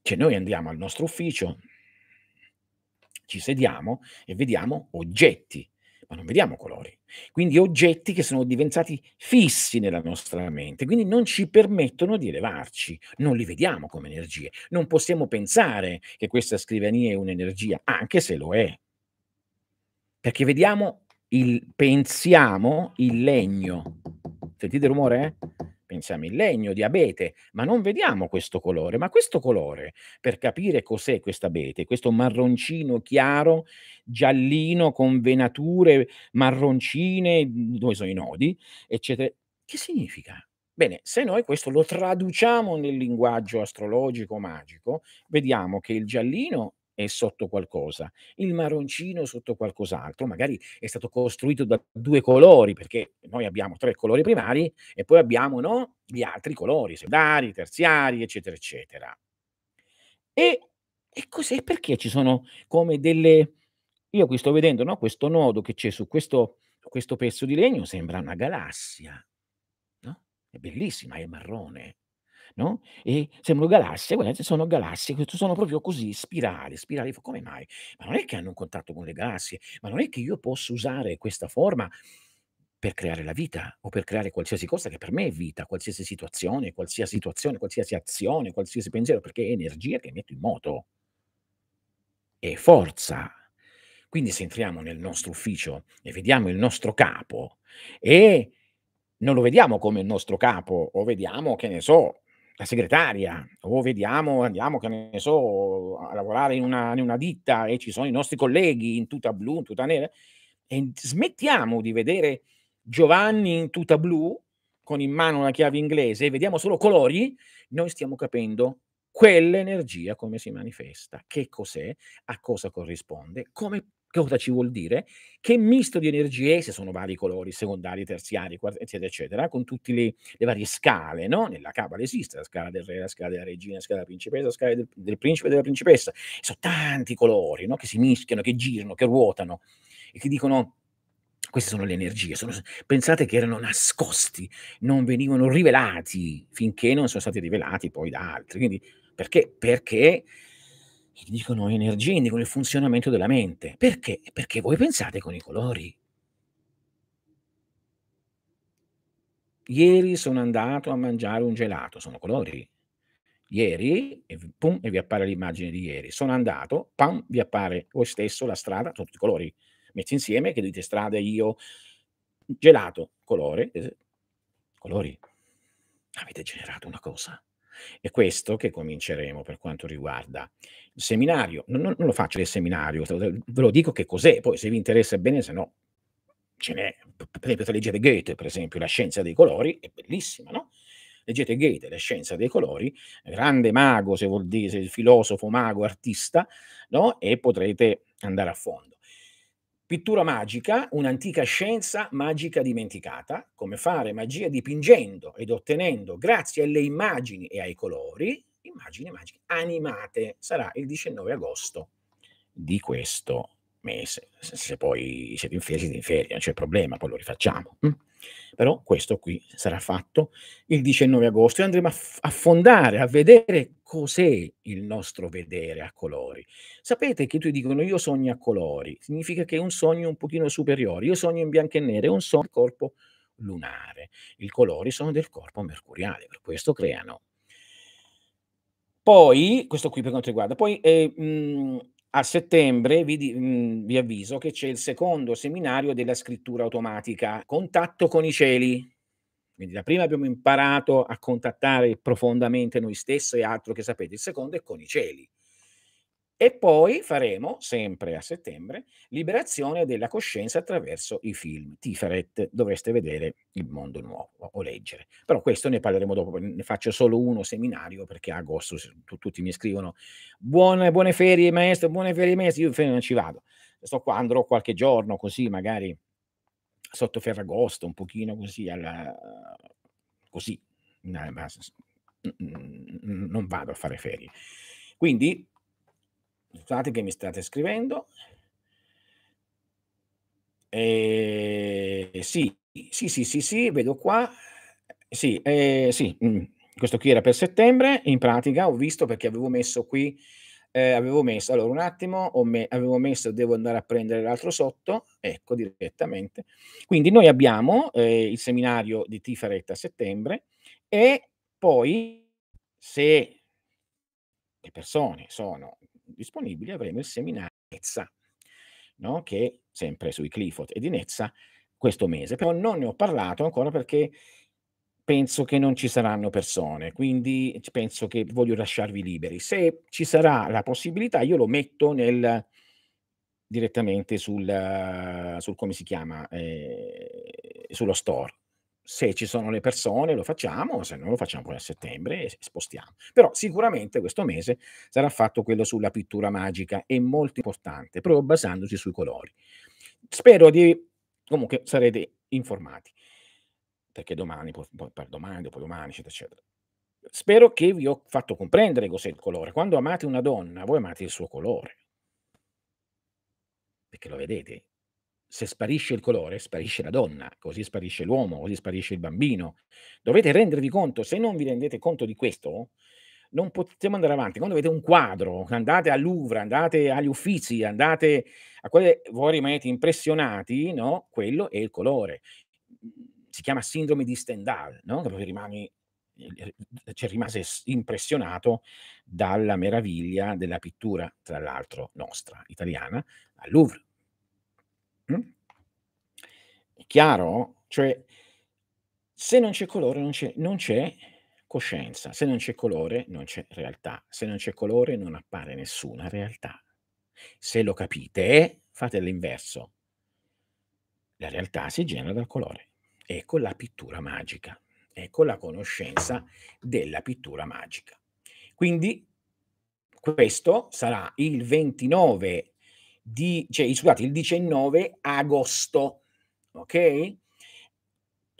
Cioè noi andiamo al nostro ufficio, ci sediamo e vediamo oggetti, ma non vediamo colori. Quindi oggetti che sono diventati fissi nella nostra mente, quindi non ci permettono di elevarci, non li vediamo come energie, non possiamo pensare che questa scrivania è un'energia, anche se lo è. Perché vediamo il, pensiamo il legno. Sentite il rumore? Pensiamo il legno di abete, ma non vediamo questo colore. Ma questo colore, per capire cos'è questo abete, questo marroncino chiaro, giallino, con venature marroncine, dove sono i nodi, eccetera, che significa? Bene, se noi questo lo traduciamo nel linguaggio astrologico magico, vediamo che il giallino è sotto qualcosa, il marroncino sotto qualcos'altro, magari è stato costruito da due colori, perché noi abbiamo tre colori primari e poi abbiamo no, gli altri colori, secondari, terziari, eccetera, eccetera. E, e cos'è? Perché ci sono come delle... Io qui sto vedendo no, questo nodo che c'è su questo, questo pezzo di legno, sembra una galassia, no? È bellissima, è marrone no? E sembrano galassie, guardate, sono galassie, sono proprio così, spirali, spirali, come mai? Ma non è che hanno un contatto con le galassie, ma non è che io posso usare questa forma per creare la vita o per creare qualsiasi cosa che per me è vita, qualsiasi situazione, qualsiasi situazione, qualsiasi azione, qualsiasi pensiero, perché è energia che metto in moto. È forza. Quindi se entriamo nel nostro ufficio e vediamo il nostro capo e non lo vediamo come il nostro capo o vediamo, che ne so, la segretaria, o oh, vediamo, andiamo, che ne so, a lavorare in una, in una ditta e ci sono i nostri colleghi in tuta blu, in tuta nera, e smettiamo di vedere Giovanni in tuta blu con in mano una chiave inglese e vediamo solo colori, noi stiamo capendo quell'energia come si manifesta, che cos'è, a cosa corrisponde, come cosa ci vuol dire? Che misto di energie, se sono vari colori, secondari, terziari, eccetera, eccetera, con tutte le, le, varie scale, no? Nella cabala esiste la scala del re, la scala della regina, la scala della principessa, la scala del, del principe e della principessa. Sono tanti colori, no? Che si mischiano, che girano, che ruotano e che dicono queste sono le energie. Sono, pensate che erano nascosti, non venivano rivelati finché non sono stati rivelati poi da altri. Quindi, perché? Perché dicono energia indicano il funzionamento della mente. Perché? Perché voi pensate con i colori. Ieri sono andato a mangiare un gelato, sono colori. Ieri, e, pum, e vi appare l'immagine di ieri. Sono andato, pam, vi appare voi stesso la strada, sono tutti i colori. messi insieme che dite strada, io, gelato, colore, eh, colori. Avete generato una cosa è questo che cominceremo per quanto riguarda il seminario. Non, non, non lo faccio del seminario, ve lo dico che cos'è, poi se vi interessa bene, se no ce n'è. Per esempio, leggete Goethe, per esempio, La scienza dei colori, è bellissima, no? Leggete Goethe, La scienza dei colori, grande mago, se vuol dire, filosofo, mago, artista, no? E potrete andare a fondo. Pittura magica, un'antica scienza magica dimenticata, come fare magia dipingendo ed ottenendo, grazie alle immagini e ai colori, immagini magiche animate. Sarà il 19 agosto di questo mese. Se poi siete in ferie, siete in ferie, non c'è problema, poi lo rifacciamo. Mm? Però questo qui sarà fatto il 19 agosto e andremo a, f- fondare, a vedere cos'è il nostro vedere a colori. Sapete che tutti dicono io sogno a colori, significa che è un sogno un pochino superiore, io sogno in bianco e nero, è un sogno del corpo lunare, i colori sono del corpo mercuriale, per questo creano. Poi, questo qui per quanto riguarda, poi eh, mh, a settembre vi, mh, mhmm, vi avviso che c'è il secondo seminario della scrittura automatica, contatto con i cieli. Quindi la prima abbiamo imparato a contattare profondamente noi stessi e altro che sapete, il secondo è con i cieli. E poi faremo, sempre a settembre, liberazione della coscienza attraverso i film. Tiferet, dovreste vedere il mondo nuovo o leggere. Però questo ne parleremo dopo, ne faccio solo uno seminario perché a agosto tutti mi scrivono buone, buone ferie maestro, buone ferie maestro, io in ferie non ci vado. Sto qua, andrò qualche giorno così magari sotto Ferragosto, un pochino così, alla, così. Non vado a fare ferie. Quindi Scusate che mi state scrivendo. Eh, sì, sì, sì, sì, sì, vedo qua. Sì, eh, sì, mm, questo qui era per settembre. In pratica ho visto perché avevo messo qui, eh, avevo messo, allora un attimo, me, avevo messo, devo andare a prendere l'altro sotto, ecco direttamente. Quindi noi abbiamo eh, il seminario di Tifaretta a settembre e poi se le persone sono disponibili avremo il seminario di Nezza, no? che sempre sui Clifford e di Nezza questo mese, però non ne ho parlato ancora perché penso che non ci saranno persone, quindi penso che voglio lasciarvi liberi. Se ci sarà la possibilità, io lo metto nel, direttamente sul, sul, come si chiama, eh, sullo store se ci sono le persone lo facciamo, se non lo facciamo poi a settembre e spostiamo. Però sicuramente questo mese sarà fatto quello sulla pittura magica, è molto importante, proprio basandosi sui colori. Spero di... comunque sarete informati, perché domani, per domani, dopodomani, eccetera, eccetera. Spero che vi ho fatto comprendere cos'è il colore. Quando amate una donna, voi amate il suo colore, perché lo vedete, se sparisce il colore, sparisce la donna, così sparisce l'uomo, così sparisce il bambino. Dovete rendervi conto, se non vi rendete conto di questo, non possiamo andare avanti. Quando avete un quadro, andate al Louvre, andate agli uffizi, andate a quelle, voi rimanete impressionati, no? Quello è il colore. Si chiama sindrome di Stendhal, no? Dove rimani eh, cioè rimase impressionato dalla meraviglia della pittura, tra l'altro nostra, italiana, al Louvre. È chiaro? Cioè, se non c'è colore non c'è, non c'è coscienza, se non c'è colore non c'è realtà, se non c'è colore non appare nessuna realtà. Se lo capite, fate l'inverso. La realtà si genera dal colore. Ecco la pittura magica, ecco la conoscenza della pittura magica. Quindi questo sarà il 29 di, cioè, scusate, il 19 agosto, ok?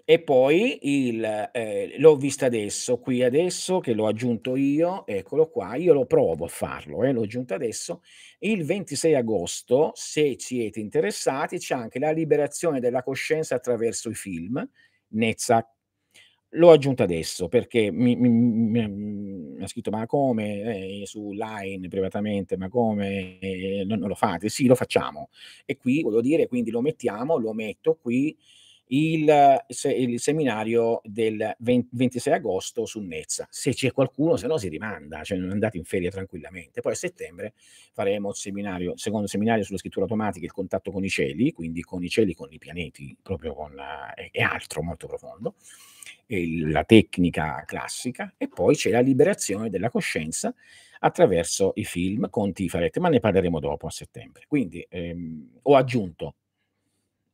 E poi il, eh, l'ho vista adesso, qui adesso, che l'ho aggiunto io, eccolo qua, io lo provo a farlo, eh, l'ho aggiunto adesso. Il 26 agosto, se siete interessati, c'è anche la liberazione della coscienza attraverso i film, Nezza l'ho aggiunta adesso perché mi, mi, mi, mi ha scritto ma come eh, su line privatamente ma come eh, non, non, lo fate sì lo facciamo e qui voglio dire quindi lo mettiamo lo metto qui il, se, il seminario del 20, 26 agosto su Nezza se c'è qualcuno se no si rimanda cioè non andate in ferie tranquillamente poi a settembre faremo il seminario secondo seminario sulla scrittura automatica il contatto con i cieli quindi con i cieli con i pianeti proprio con e altro molto profondo la tecnica classica e poi c'è la liberazione della coscienza attraverso i film con Tifaret, ma ne parleremo dopo a settembre. Quindi ehm, ho aggiunto,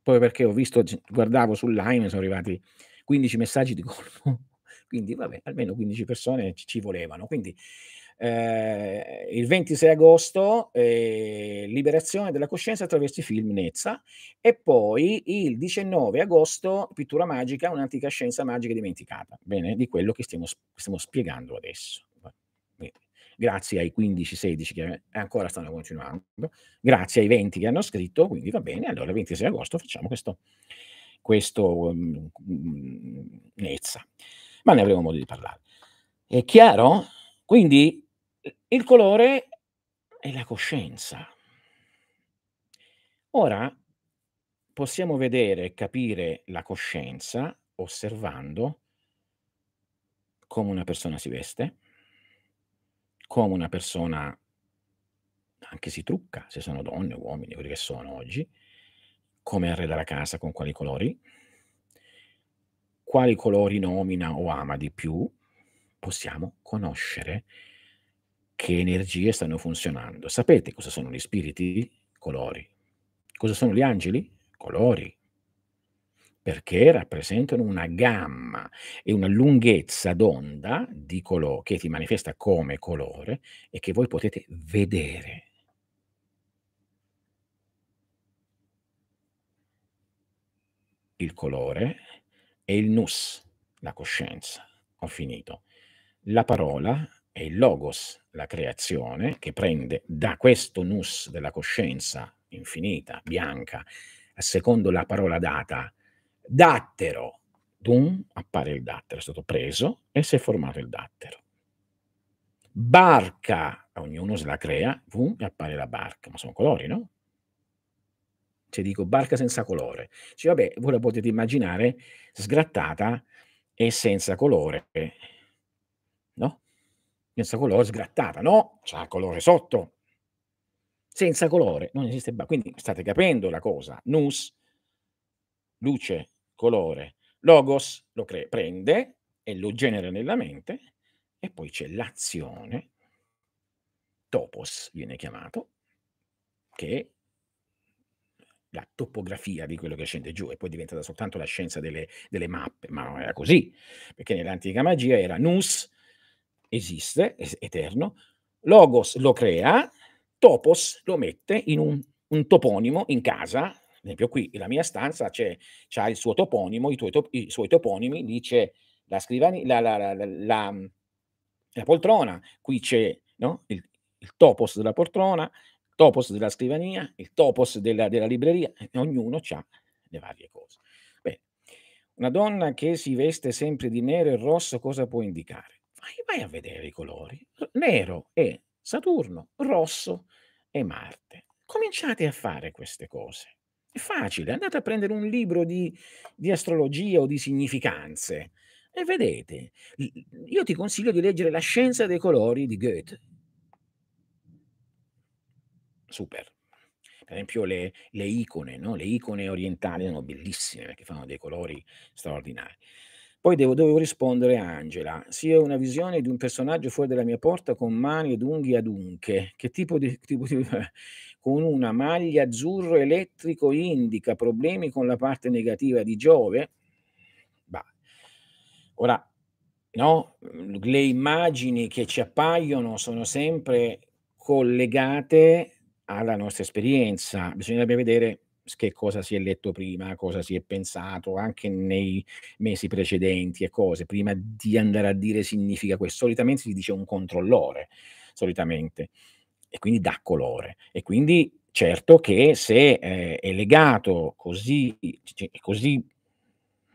poi perché ho visto, guardavo line, sono arrivati 15 messaggi di colpo, quindi vabbè, almeno 15 persone ci, ci volevano. Quindi eh, il 26 agosto eh, Liberazione della coscienza attraverso i film Nezza e poi il 19 agosto Pittura magica, un'antica scienza magica dimenticata, bene, di quello che stiamo, stiamo spiegando adesso. Grazie ai 15-16 che ancora stanno continuando, grazie ai 20 che hanno scritto, quindi va bene, allora il 26 agosto facciamo questo, questo um, Nezza, ma ne avremo modo di parlare. È chiaro? Quindi il colore è la coscienza. Ora possiamo vedere e capire la coscienza osservando come una persona si veste, come una persona anche si trucca, se sono donne, uomini, quelli che sono oggi, come arreda la casa, con quali colori, quali colori nomina o ama di più, possiamo conoscere che energie stanno funzionando. Sapete cosa sono gli spiriti? Colori. Cosa sono gli angeli? Colori. Perché rappresentano una gamma e una lunghezza d'onda di colore che ti manifesta come colore e che voi potete vedere. Il colore è il nus, la coscienza. Ho finito. La parola è il logos, la creazione, che prende da questo nus della coscienza infinita, bianca, secondo la parola data, dattero, dun, appare il dattero, è stato preso e si è formato il dattero. Barca, ognuno se la crea, vum, e appare la barca, ma sono colori, no? Cioè dico barca senza colore. Cioè, vabbè, voi la potete immaginare sgrattata e senza colore, senza colore sgrattata, no? C'ha colore sotto. Senza colore non esiste Quindi state capendo la cosa. Nus, luce, colore, logos lo cre- prende e lo genera nella mente e poi c'è l'azione, topos viene chiamato, che è la topografia di quello che scende giù e poi diventa soltanto la scienza delle, delle mappe, ma non era così, perché nell'antica magia era nus, esiste, è eterno, Logos lo crea, Topos lo mette in un, un toponimo in casa, ad esempio qui la mia stanza c'è, c'ha il suo toponimo, i, top, i suoi toponimi, lì c'è la, scrivani, la, la, la, la poltrona, qui c'è no? il, il topos della poltrona, il topos della scrivania, il topos della, della libreria, ognuno ha le varie cose. Bene. Una donna che si veste sempre di nero e rosso cosa può indicare? vai a vedere i colori. Nero è Saturno, rosso è Marte. Cominciate a fare queste cose. È facile, andate a prendere un libro di, di astrologia o di significanze e vedete. Io ti consiglio di leggere La scienza dei colori di Goethe. Super per esempio le, le icone, no? le icone orientali sono bellissime perché fanno dei colori straordinari. Poi devo, dovevo rispondere a Angela. Sì, è una visione di un personaggio fuori dalla mia porta con mani ed unghie ad unche. Che tipo di, tipo di... con una maglia azzurro elettrico indica problemi con la parte negativa di Giove? Bah. Ora, no? le immagini che ci appaiono sono sempre collegate alla nostra esperienza. Bisognerebbe vedere che cosa si è letto prima, cosa si è pensato anche nei mesi precedenti e cose, prima di andare a dire significa questo. Solitamente si dice un controllore, solitamente, e quindi dà colore. E quindi certo che se eh, è legato così, così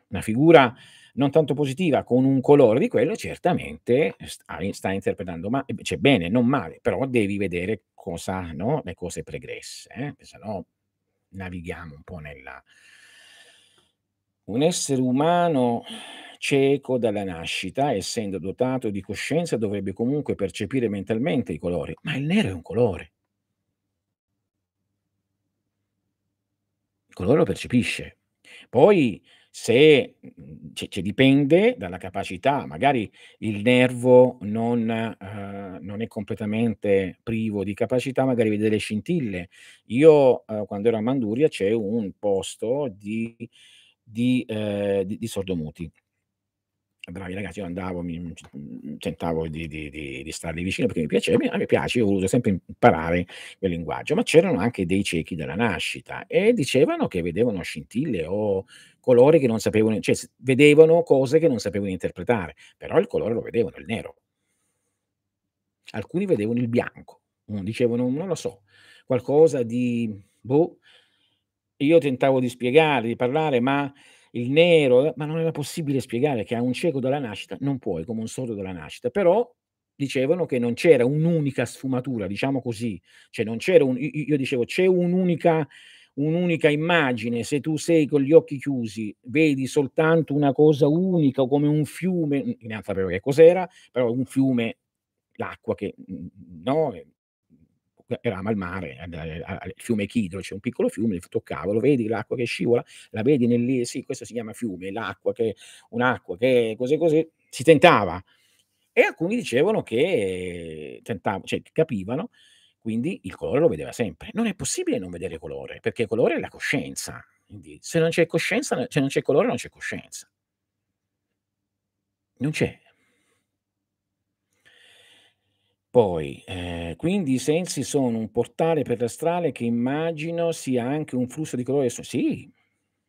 una figura non tanto positiva con un colore di quello, certamente ah, sta, interpretando ma- eh, cioè bene, non male, però devi vedere cosa, no, le cose pregresse, eh? se no navighiamo un po' nella... Un essere umano cieco dalla nascita, essendo dotato di coscienza, dovrebbe comunque percepire mentalmente i colori, ma il nero è un colore. Il colore lo percepisce. Poi se cioè, dipende dalla capacità, magari il nervo non, eh, non, è completamente privo di capacità, magari vede delle scintille. Io eh, quando ero a Manduria c'è un posto di, di, eh, di, di sordomuti bravi ragazzi, io andavo, mi, mm, tentavo di, di, di, di starli vicino perché mi piaceva, a me piace, io ho voluto sempre imparare quel linguaggio, ma c'erano anche dei ciechi della nascita e dicevano che vedevano scintille o colori che non sapevano, cioè vedevano cose che non sapevano interpretare, però il colore lo vedevano, il nero. Alcuni vedevano il bianco, dicevano, non lo so, qualcosa di boh. Io tentavo di spiegare, di parlare, ma il nero, eh, ma non era possibile spiegare che a un cieco dalla nascita non puoi, come un sordo dalla nascita, però dicevano che non c'era un'unica sfumatura, diciamo così, cioè non c'era un, io dicevo c'è un'unica, un'unica immagine, se tu sei con gli occhi chiusi, vedi soltanto una cosa unica come un fiume, neanche sapevo che cos'era, però un fiume, l'acqua che mm, no, cioè, eravamo al mare, al, fiume Chidro, c'è un piccolo fiume, toccavo, oh, lo vedi l'acqua che scivola, la vedi nel, lì, sì, questo si chiama fiume, l'acqua che, un'acqua che, così così, si tentava. E alcuni dicevano che tentavano, cioè, capivano, quindi il colore lo vedeva sempre. Non è possibile non vedere colore, perché colore è la coscienza. Quindi se non c'è coscienza, se non c'è colore non c'è coscienza. Non c'è. Poi, eh, quindi i sensi sono un portale per l'astrale che immagino sia anche un flusso di colore. Sì,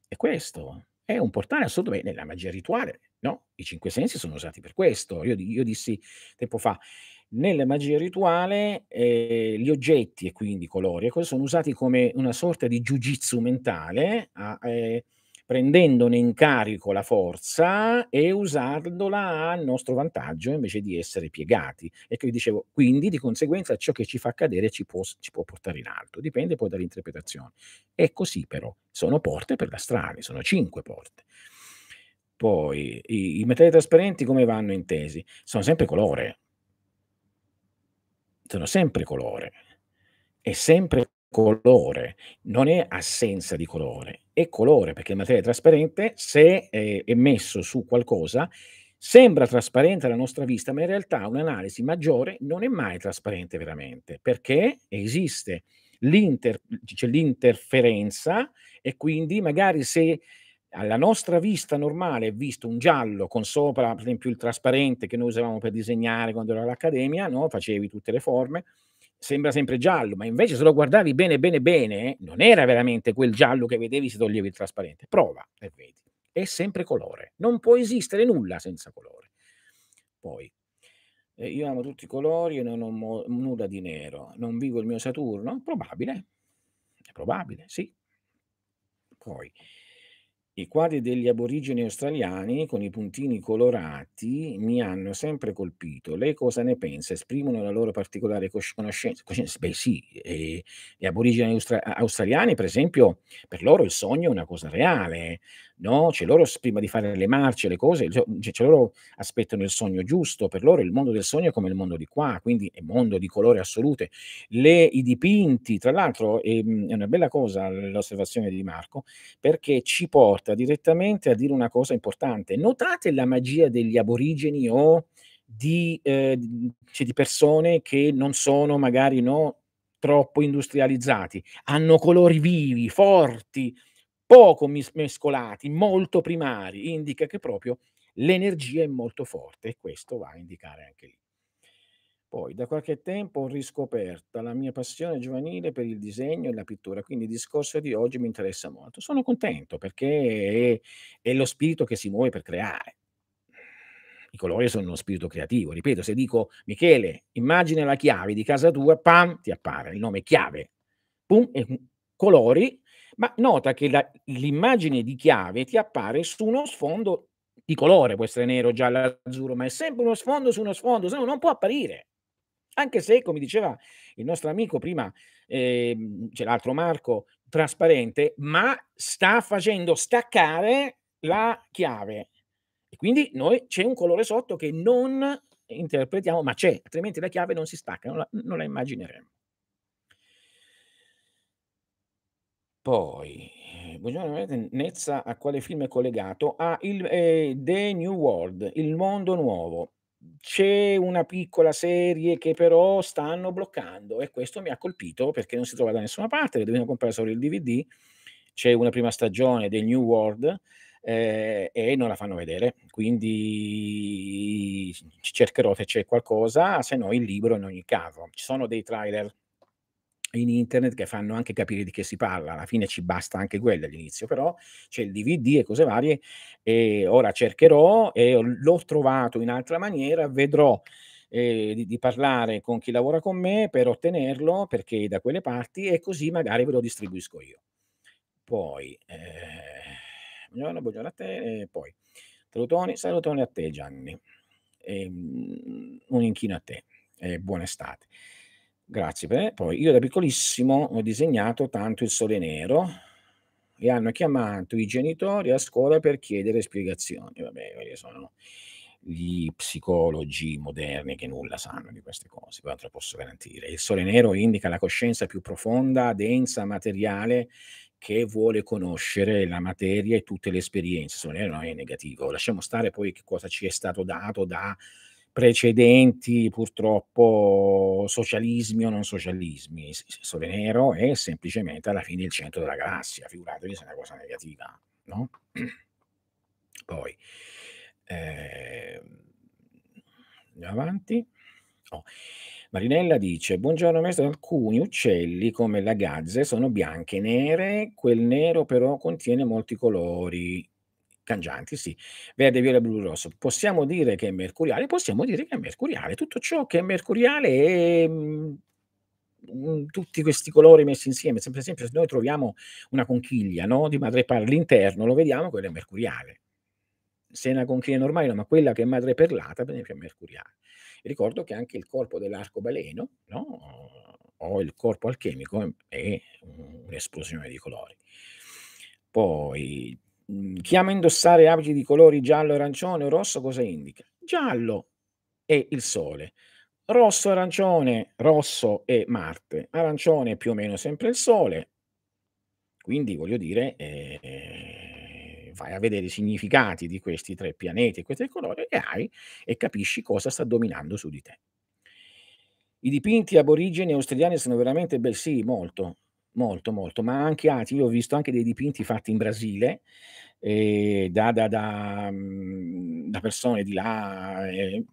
è questo. È un portale assolutamente nella magia rituale. No, i cinque sensi sono usati per questo. Io, io dissi tempo fa, nella magia rituale eh, gli oggetti e quindi i colori e ecco, sono usati come una sorta di jiu-jitsu mentale a, eh, prendendone in carico la forza e usandola a nostro vantaggio invece di essere piegati. E che dicevo, quindi di conseguenza ciò che ci fa cadere ci può, ci può portare in alto, dipende poi dall'interpretazione. È così però, sono porte per la strada, sono cinque porte. Poi i, i materiali trasparenti come vanno intesi? Sono sempre colore, sono sempre colore, è sempre colore, non è assenza di colore, e colore, perché il materiale è trasparente, se è messo su qualcosa, sembra trasparente alla nostra vista, ma in realtà un'analisi maggiore non è mai trasparente veramente, perché esiste l'inter, cioè l'interferenza e quindi magari se alla nostra vista normale è visto un giallo con sopra, per esempio, il trasparente che noi usavamo per disegnare quando ero all'accademia, no? facevi tutte le forme, sembra sempre giallo, ma invece se lo guardavi bene, bene, bene, non era veramente quel giallo che vedevi se toglievi il trasparente. Prova e vedi. È sempre colore. Non può esistere nulla senza colore. Poi, eh, io amo tutti i colori e non ho mo- nulla di nero. Non vivo il mio Saturno? Probabile. È probabile, sì. Poi, i quadri degli aborigeni australiani con i puntini colorati mi hanno sempre colpito. Lei cosa ne pensa? Esprimono la loro particolare cosci- conoscenza? conoscenza? Beh sì, e gli aborigeni austra- australiani per esempio, per loro il sogno è una cosa reale, no? Cioè loro prima di fare le marce, le cose, cioè, cioè loro aspettano il sogno giusto, per loro il mondo del sogno è come il mondo di qua, quindi è mondo di colore assolute. Le, I dipinti, tra l'altro è, ehm, è una bella cosa l'osservazione di Marco, perché ci porta porta direttamente a dire una cosa importante. Notate la magia degli aborigeni o di, eh, cioè di persone che non sono magari no, troppo industrializzati, hanno colori vivi, forti, poco mis- mescolati, molto primari, indica che proprio l'energia è molto forte e questo va a indicare anche lì. Poi, da qualche tempo ho riscoperta la mia passione giovanile per il disegno e la pittura, quindi il discorso di oggi mi interessa molto. Sono contento perché è, è lo spirito che si muove per creare. I colori sono uno spirito creativo, ripeto, se dico Michele, immagina la chiave di casa tua, pam, ti appare il nome chiave, pum, e colori, ma nota che la, l'immagine di chiave ti appare su uno sfondo di colore, può essere nero, giallo, azzurro, ma è sempre uno sfondo su uno sfondo, se no non può apparire anche se, come diceva il nostro amico prima, eh, c'è cioè l'altro Marco, trasparente, ma sta facendo staccare la chiave. E quindi noi c'è un colore sotto che non interpretiamo, ma c'è, altrimenti la chiave non si stacca, non la, non la immagineremo. Poi, eh, buongiorno, Nezza a quale film è collegato? A ah, eh, The New World, Il Mondo Nuovo c'è una piccola serie che però stanno bloccando e questo mi ha colpito perché non si trova da nessuna parte, lo devono comprare solo il DVD, c'è una prima stagione del New World eh, e non la fanno vedere, quindi cercherò se c'è qualcosa, se no il libro in ogni caso. Ci sono dei trailer in internet che fanno anche capire di che si parla, alla fine ci basta anche quello all'inizio, però c'è il DVD e cose varie e ora cercherò e l'ho trovato in altra maniera, vedrò eh, di, di, parlare con chi lavora con me per ottenerlo perché da quelle parti e così magari ve lo distribuisco io. Poi, eh, buongiorno, buongiorno a te, eh, poi salutoni, salutoni a te Gianni, eh, un inchino a te, buona estate. Grazie. Per... Poi io da piccolissimo ho disegnato tanto il sole nero e hanno chiamato i genitori a scuola per chiedere spiegazioni. Vabbè, sono gli psicologi moderni che nulla sanno di queste cose, però te lo posso garantire. Il sole nero indica la coscienza più profonda, densa, materiale che vuole conoscere la materia e tutte le esperienze. Il sole nero non è negativo. Lasciamo stare poi che cosa ci è stato dato da precedenti purtroppo socialismi o non socialismi. Il Sole Nero è semplicemente alla fine il centro della galassia, figuratevi se è una cosa negativa, no? Poi, eh, andiamo avanti. Oh. Marinella dice, buongiorno maestro, alcuni uccelli come la gazze sono bianche e nere, quel nero però contiene molti colori, cangianti, sì, verde, viola, blu, rosso. Possiamo dire che è mercuriale, possiamo dire che è mercuriale. Tutto ciò che è mercuriale è mm, tutti questi colori messi insieme. sempre sempre se noi troviamo una conchiglia no, di madreperla all'interno, lo vediamo, quella è mercuriale. Se è una conchiglia normale, no, ma quella che è madreperlata, per esempio, è mercuriale. E ricordo che anche il corpo dell'arcobaleno, no, o il corpo alchemico, è un'esplosione di colori. Poi Mhmm, Chi ama indossare abiti di colori giallo, arancione o rosso cosa indica? Giallo è il sole, rosso, arancione, rosso è Marte, arancione è più o meno sempre il sole. Quindi voglio dire, eh, vai a vedere i significati di questi tre pianeti e questi colori e hai e capisci cosa sta dominando su di te. I dipinti aborigeni australiani sono veramente belli, sì, molto molto, molto, ma anche altri. Io ho visto anche dei dipinti fatti in Brasile eh, da, da, da, mm, da, persone di là. Eh,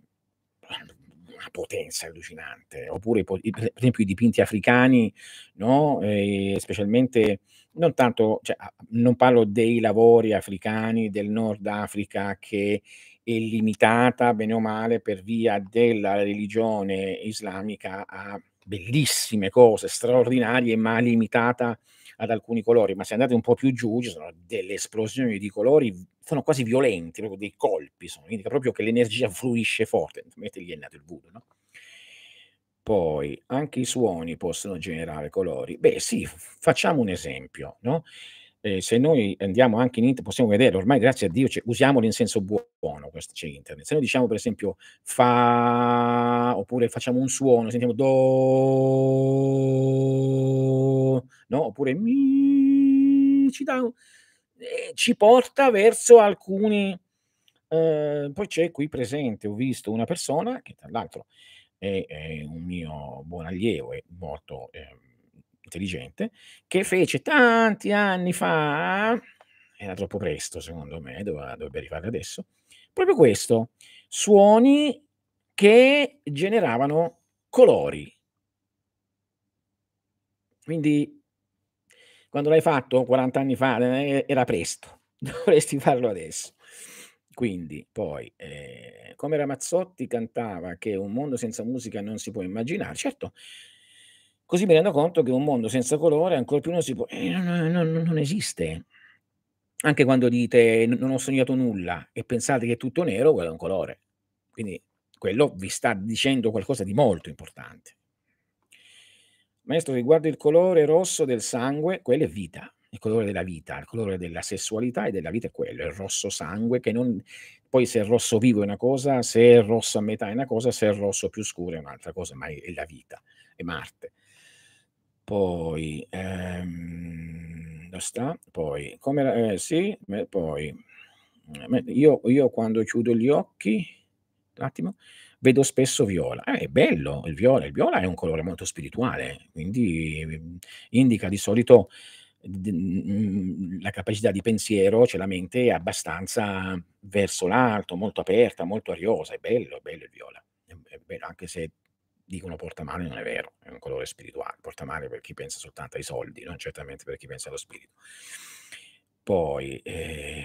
una potenza allucinante, oppure per esempio i dipinti africani, no? Eh, specialmente non tanto, cioè, ah, non parlo dei lavori africani del Nord Africa che è limitata bene o male per via della religione islamica a bellissime cose straordinarie, ma limitata ad alcuni colori. Ma se andate un po' più giù, ci sono delle esplosioni di colori, sono quasi violenti, proprio dei colpi, sono, indica proprio che l'energia fluisce forte. Mentre gli è nato il voodoo, no? Poi anche i suoni possono generare colori. Beh, sì, facciamo un esempio, no? eh, se noi andiamo anche in internet possiamo vedere, ormai grazie a Dio usiamolo in senso buono questo c'è internet. Se noi diciamo per esempio fa oppure facciamo un suono, sentiamo do no? oppure mi ci dà eh, ci porta verso alcuni eh, poi c'è qui presente, ho visto una persona che tra l'altro è, è un mio buon allievo, è molto... eh, intelligente, che fece tanti anni fa, era troppo presto secondo me, doveva, dovrebbe arrivare adesso, proprio questo, suoni che generavano colori. Quindi quando l'hai fatto 40 anni fa eh, era presto, dovresti farlo adesso. Quindi poi, eh, come Ramazzotti cantava che un mondo senza musica non si può immaginare, certo, Così mi rendo conto che un mondo senza colore ancora più non si può... Eh, non, non, non esiste. Anche quando dite non ho sognato nulla e pensate che è tutto nero, quello è un colore. Quindi quello vi sta dicendo qualcosa di molto importante. Maestro, riguardo il colore rosso del sangue, quello è vita, il colore della vita, il colore della sessualità e della vita è quello, il rosso sangue, che non... Poi se il rosso vivo è una cosa, se il rosso a metà è una cosa, se il rosso più scuro è un'altra cosa, ma è la vita, è Marte poi, ehm, sta, poi, come, eh, sì, poi, mm, eh, io, io quando chiudo gli occhi, un attimo, vedo spesso viola. Eh, è bello il viola, il viola è un colore molto spirituale, quindi mm, indica di solito mm, la capacità di pensiero, cioè la mente è abbastanza verso l'alto, molto aperta, molto ariosa, è bello, è bello il viola, è bello, anche se dicono portamare non è vero, è un colore spirituale, portamare per chi pensa soltanto ai soldi, non certamente per chi pensa allo spirito. Poi eh,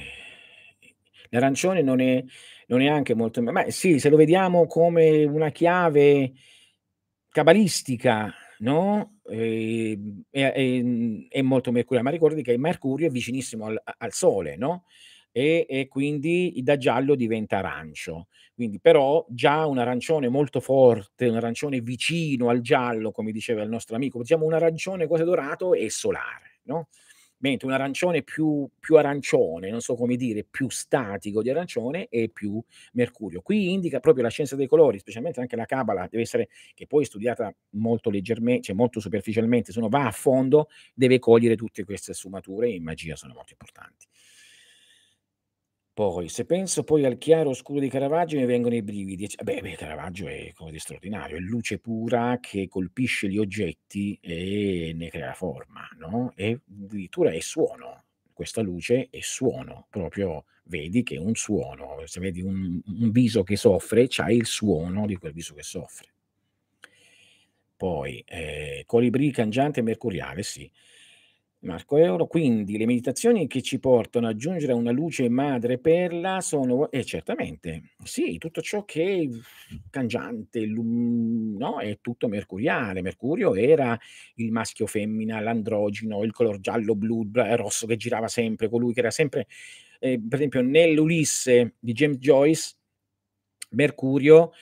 l'arancione non è, non è anche molto... Ma sì, se lo vediamo come una chiave cabalistica, no? E, eh, e, è, molto mercuriale, ma ricordi che il Mercurio è vicinissimo al, al Sole, no? E, e, quindi da giallo diventa arancio. Quindi però già un arancione molto forte, un arancione vicino al giallo, come diceva il nostro amico, diciamo un arancione quasi dorato e solare, no? Mentre un arancione più, più arancione, non so come dire, più statico di arancione e più mercurio. Qui indica proprio la scienza dei colori, specialmente anche la cabala, deve essere, che poi è studiata molto leggermente, cioè molto superficialmente, se no va a fondo, deve cogliere tutte queste sfumature e in magia sono molto importanti. Poi, se penso poi al chiaro oscuro di Caravaggio, mi vengono i brividi. Cioè, beh, beh Caravaggio è come di straordinario, è luce pura che colpisce gli oggetti e ne crea forma, no? E addirittura è suono. Questa luce è suono, proprio vedi che è un suono. Se vedi un, un viso che soffre, c'hai il suono di quel viso che soffre. Poi, eh, colibrì cangiante mercuriale, sì. Marco Euro. Quindi le meditazioni che ci portano ad aggiungere una luce madre perla sono, e eh, certamente, sì, tutto ciò che è cangiante, no, è tutto mercuriale. Mercurio era il maschio femmina, l'androgeno, il color giallo, blu, eh, rosso che girava sempre, colui che era sempre, eh, per esempio, nell'Ulisse di James Joyce, Mercurio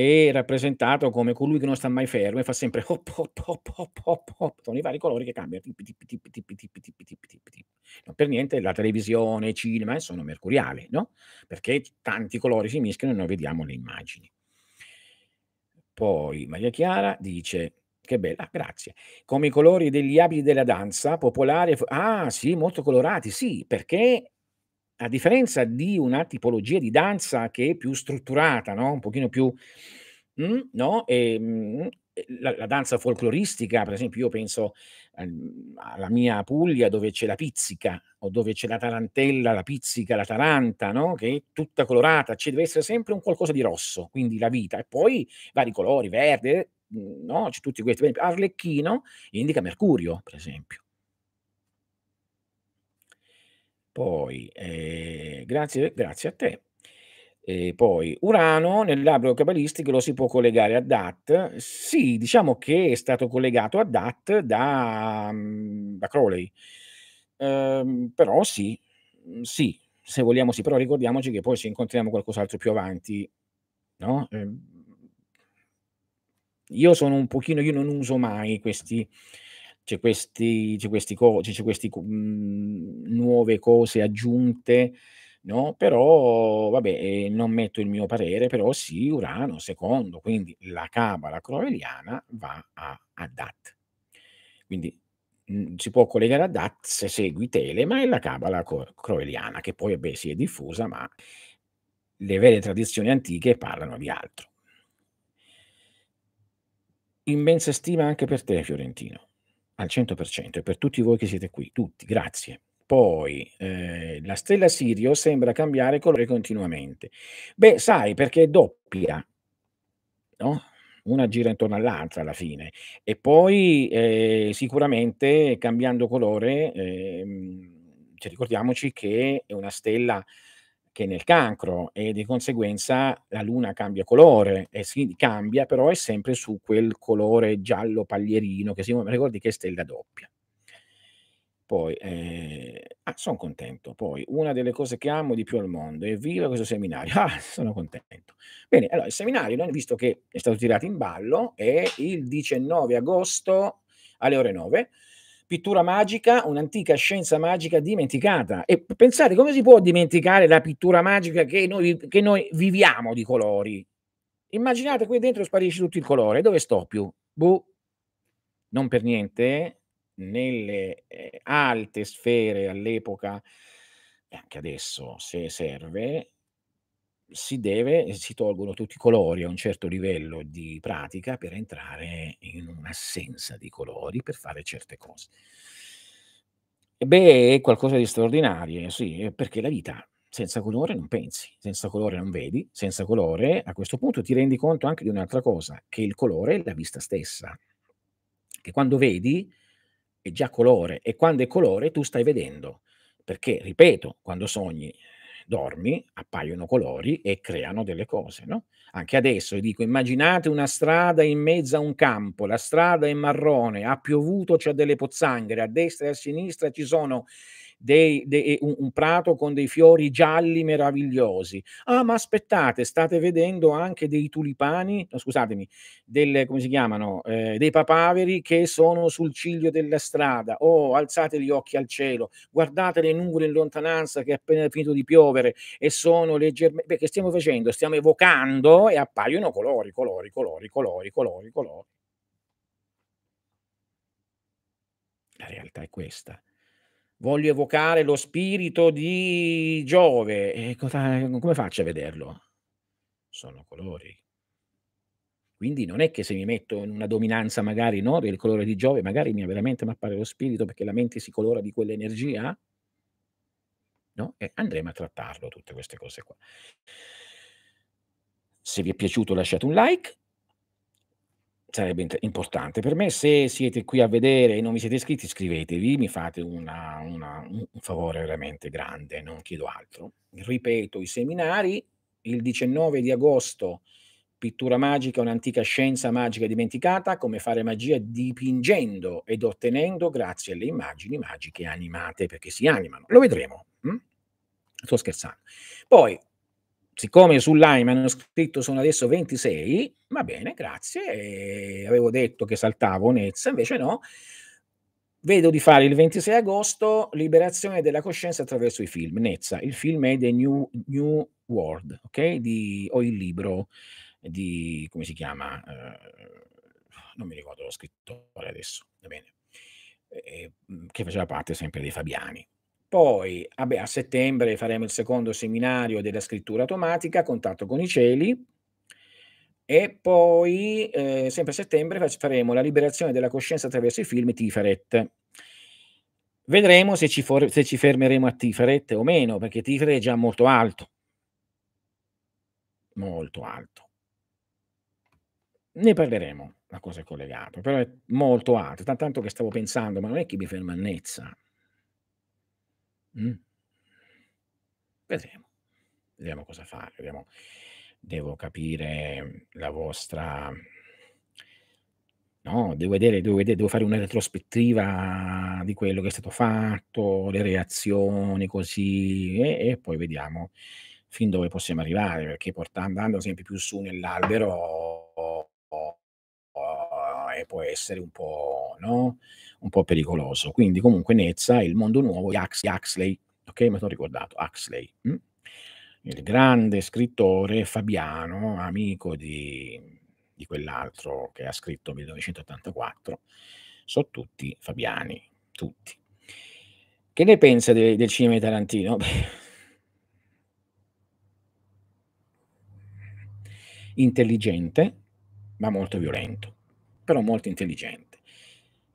è rappresentato come colui che non sta mai fermo e fa sempre hop hop hop hop hop hop sono i vari colori che cambiano tipi, tipi, tipi, tipi, tipi, tipi, tipi, tipi. non per niente la televisione, il cinema eh, sono mercuriali no? perché tanti colori si mischiano e noi vediamo le immagini poi Maria Chiara dice che bella, grazie. Come i colori degli abiti della danza popolare, ah sì, molto colorati, sì, perché a differenza di una tipologia di danza che è più strutturata, no? un pochino più... Mm, no? Ehm, e, mm, la, la, danza folcloristica, per esempio, io penso eh, alla mia Puglia dove c'è la pizzica o dove c'è la tarantella, la pizzica, la taranta, no? che è tutta colorata, ci deve essere sempre un qualcosa di rosso, quindi la vita, e poi vari colori, verde, mm, no? c'è tutti questi. Arlecchino indica Mercurio, per esempio. Poi, eh, grazie, grazie a te. E poi Urano nel labbro cabalistico lo si può collegare a DAT? Sì, diciamo che è stato collegato a DAT da, mm, da Crowley. Ehm, però sì, mm, sì, se vogliamo sì, però ricordiamoci che poi ci incontriamo qualcos'altro più avanti, no? Ehm, io sono un pochino, io non uso mai questi, c'è questi, c'è questi, co- c'è questi mh, mhmm, nuove cose aggiunte, no? Però, vabbè, eh, non metto il mio parere, però sì, Urano secondo, quindi la cabala croeliana va a, a Dat. Quindi mh, mhmm, si può collegare a Dat se segui Tele, ma è la cabala cor- croeliana, che poi, vabbè, si è diffusa, ma le vere tradizioni antiche parlano di altro. Immensa stima anche per te, Fiorentino al 100% e per tutti voi che siete qui, tutti, grazie. Poi eh, la stella Sirio sembra cambiare colore continuamente. Beh, sai perché è doppia, no? una gira intorno all'altra alla fine e poi eh, sicuramente cambiando colore, eh, cioè, ricordiamoci che è una stella che nel cancro e di conseguenza la luna cambia colore e si cambia però è sempre su quel colore giallo paglierino che si ricordi che è stella doppia poi eh, ah, sono contento poi una delle cose che amo di più al mondo è viva questo seminario ah sono contento bene allora il seminario noi visto che è stato tirato in ballo è il 19 agosto alle ore 9 pittura magica, un'antica scienza magica dimenticata. E pensate come si può dimenticare la pittura magica che noi, che noi viviamo di colori. Immaginate qui dentro sparisce tutto il colore, dove sto più? Boh. Non per niente, eh. nelle eh, alte sfere all'epoca, e anche adesso se serve, si deve, si tolgono tutti i colori a un certo livello di pratica per entrare in un'assenza di colori per fare certe cose. E beh, è qualcosa di straordinario, sì, eh, perché la vita senza colore non pensi, senza colore non vedi, senza colore a questo punto ti rendi conto anche di un'altra cosa, che il colore è la vista stessa, che quando vedi è già colore e quando è colore tu stai vedendo, perché, ripeto, quando sogni dormi, appaiono colori e creano delle cose, no? Anche adesso io dico, immaginate una strada in mezzo a un campo, la strada è marrone, ha piovuto, c'è delle pozzanghere, a destra e a sinistra ci sono dei, dei, un, un prato con dei fiori gialli meravigliosi. Ah, ma aspettate, state vedendo anche dei tulipani, no, scusatemi, delle, come si chiamano, eh, dei papaveri che sono sul ciglio della strada. Oh, alzate gli occhi al cielo, guardate le nuvole in lontananza che è appena finito di piovere e sono leggermente... Beh, che stiamo facendo? Stiamo evocando e appaiono colori, colori, colori, colori, colori, colori. La realtà è questa voglio evocare lo spirito di Giove, e come faccio a vederlo? Sono colori. Quindi non è che se mi metto in una dominanza magari no, del colore di Giove, magari mi veramente mi appare lo spirito perché la mente si colora di quell'energia, no? E andremo a trattarlo, tutte queste cose qua. Se vi è piaciuto lasciate un like, sarebbe importante per me. Se siete qui a vedere e non vi siete iscritti, iscrivetevi, mi fate una, una, un favore veramente grande, non chiedo altro. Ripeto, i seminari il 19 di agosto, pittura magica, un'antica scienza magica dimenticata, come fare magia dipingendo ed ottenendo grazie alle immagini magiche animate, perché si animano. Lo vedremo. Hm? Sto scherzando. Poi, siccome su Lime hanno scritto sono adesso 26, va bene, grazie, avevo detto che saltavo Nezza, invece no, vedo di fare il 26 agosto Liberazione della coscienza attraverso i film, Nezza, il film è The New, New World, ok? Di, o il libro di, come si chiama? Eh, non mi ricordo lo scrittore adesso, va bene, eh, eh che faceva parte sempre dei Fabiani. Poi vabbè, a settembre faremo il secondo seminario della scrittura automatica, contatto con i cieli. E poi, eh, sempre a settembre, faremo la liberazione della coscienza attraverso i film Tiferet. Vedremo se ci, for- se ci fermeremo a Tiferet o meno, perché Tiferet è già molto alto. Molto alto. Ne parleremo, la cosa è collegata, però è molto alto. Tanto che stavo pensando, ma non è che mi ferma a Nezza Mm. Vedremo, vediamo cosa fare. Vediamo. Devo capire mm, la vostra. Mm, no, devo vedere, devo vedere, devo fare una retrospettiva di quello che è stato fatto, le reazioni così, e, e poi vediamo fin dove possiamo arrivare, perché portando, andando sempre più su nell'albero e può essere un po', no? un po', pericoloso. Quindi comunque Nezza, il mondo nuovo di Hux, Huxley, ok? Mi sono ricordato, Huxley. Hm? Mm? Il grande scrittore fabiano, amico di, di quell'altro che ha scritto 1984, sono tutti fabiani, tutti. Che ne pensa del cinema di Tarantino? Intelligente, ma molto violento però molto intelligente.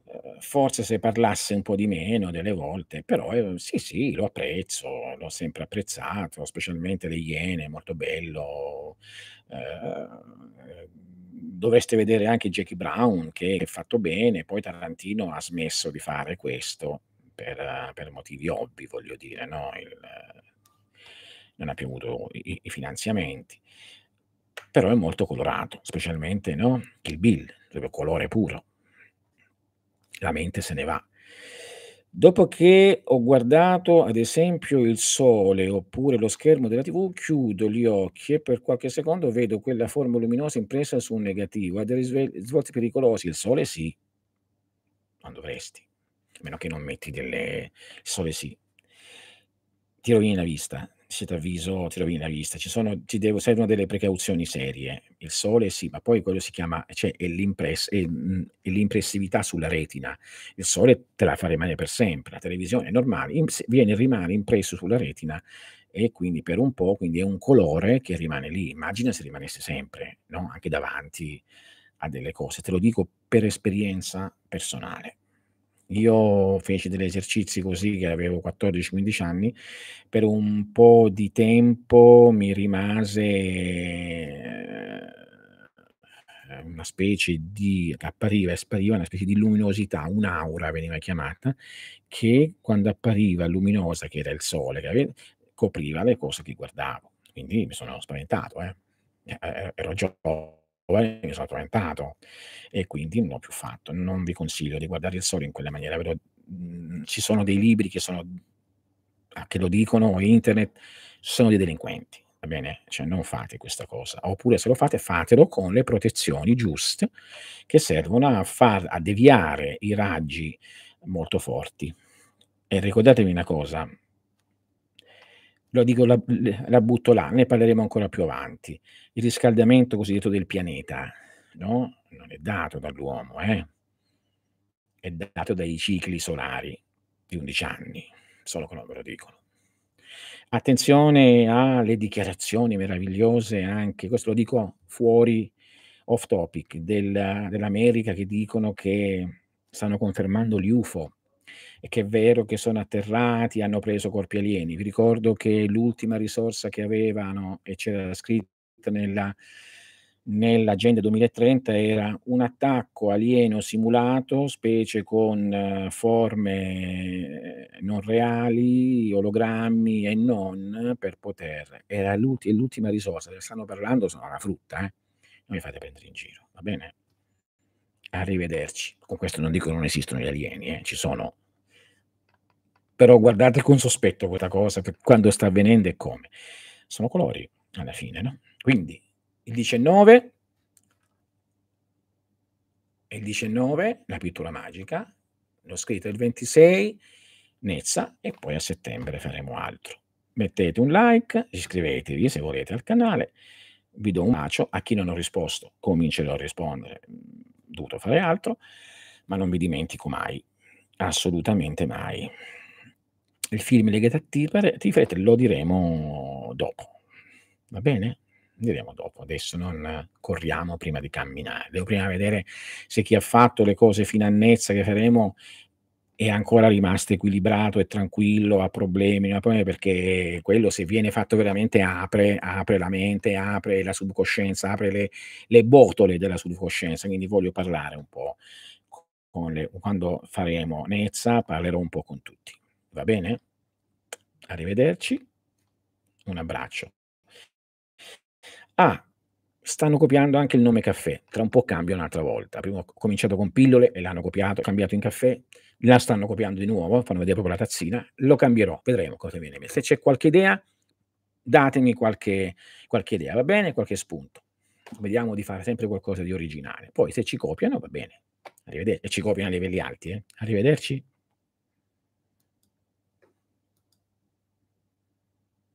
Eh, forse se parlasse un po' di meno delle volte, però eh, sì, sì, lo apprezzo, l'ho sempre apprezzato, specialmente le Iene, molto bello. Eh, dovreste vedere anche Jackie Brown che è fatto bene, poi Tarantino ha smesso di fare questo per, per motivi ovvi, voglio dire, no? Il, non ha più avuto i, i finanziamenti però è molto colorato, specialmente no? il Bill, proprio colore puro. La mente se ne va. Dopo che ho guardato ad esempio il sole oppure lo schermo della TV, chiudo gli occhi e per qualche secondo vedo quella forma luminosa impressa su un negativo. Ha dei risvolti pericolosi, il sole sì, non dovresti, a meno che non metti delle... il sole sì, ti rovini la vista, sì, ti avviso, ti rovini la vista. Ci sono, ti devo, servono delle precauzioni serie. Il sole sì, ma poi quello si chiama, cioè, è, l'impress, è, è l'impressività sulla retina. Il sole te la fa rimanere per sempre, la televisione è normale, in, viene, rimane impresso sulla retina e quindi per un po', quindi è un colore che rimane lì. Immagina se rimanesse sempre, no? anche davanti a delle cose. Te lo dico per esperienza personale. Io feci degli esercizi così che avevo 14-15 anni, per un po' di tempo mi rimase eh, una specie di appariva e spariva, una specie di luminosità, un'aura veniva chiamata, che quando appariva luminosa, che era il sole, che aveva, copriva le cose che guardavo. Quindi mi sono spaventato, eh. eh, eh ero giovane mi sono tormentato e quindi non l'ho più fatto. Non vi consiglio di guardare il sole in quella maniera, però mh, mhmm, ci sono dei libri che, sono, ah, che lo dicono, internet, sono dei delinquenti, va bene? Cioè non fate questa cosa, oppure se lo fate fatelo con le protezioni giuste che servono a, far, a deviare i raggi molto forti. E ricordatevi una cosa, lo dico, la, la butto là, ne parleremo ancora più avanti. Il riscaldamento cosiddetto del pianeta, no? Non è dato dall'uomo, eh? è dato dai cicli solari di 11 anni, solo quello ve lo dicono. Attenzione alle dichiarazioni meravigliose, anche questo lo dico fuori off topic, del, dell'America che dicono che stanno confermando gli UFO e che è vero che sono atterrati, hanno preso corpi alieni. Vi ricordo che l'ultima risorsa che avevano, e c'era scritta nella, nell'agenda 2030, era un attacco alieno simulato, specie con eh, forme eh, non reali, ologrammi e non, per poter... Era l'ultima risorsa, stanno parlando, sono la frutta, eh? non mi fate prendere in giro, va bene? Arrivederci. Con questo non dico che non esistono gli alieni, eh, ci sono. Però guardate con sospetto questa cosa, quando sta avvenendo e come. Sono colori alla fine, no? Quindi il 19 il 19 la pittura magica, l'ho scritta il 26 Nezza e poi a settembre faremo altro. Mettete un like, iscrivetevi se volete al canale, vi do un bacio, a chi non ho risposto comincerò a rispondere dovuto fare altro, ma non mi dimentico mai, assolutamente mai. Il film legato a Tiferet lo diremo dopo, va bene? Diremo dopo, adesso non corriamo prima di camminare. Devo prima vedere se chi ha fatto le cose fino a Nezza che faremo è ancora rimasto equilibrato e tranquillo, ha problemi, ha problemi perché quello se viene fatto veramente apre, apre la mente, apre la subcoscienza, apre le, le botole della subcoscienza, quindi voglio parlare un po'. Le, quando faremo Nezza parlerò un po' con tutti. Va bene? Arrivederci, un abbraccio. Ah, stanno copiando anche il nome caffè, tra un po' cambio un'altra volta. Prima ho cominciato con pillole e l'hanno copiato, cambiato in caffè la stanno copiando di nuovo, fanno vedere proprio la tazzina, lo cambierò, vedremo cosa viene. Se c'è qualche idea, datemi qualche, qualche idea, va bene? Qualche spunto. Vediamo di fare sempre qualcosa di originale. Poi se ci copiano, va bene. Arrivederci. E ci copiano a livelli alti, eh? Arrivederci.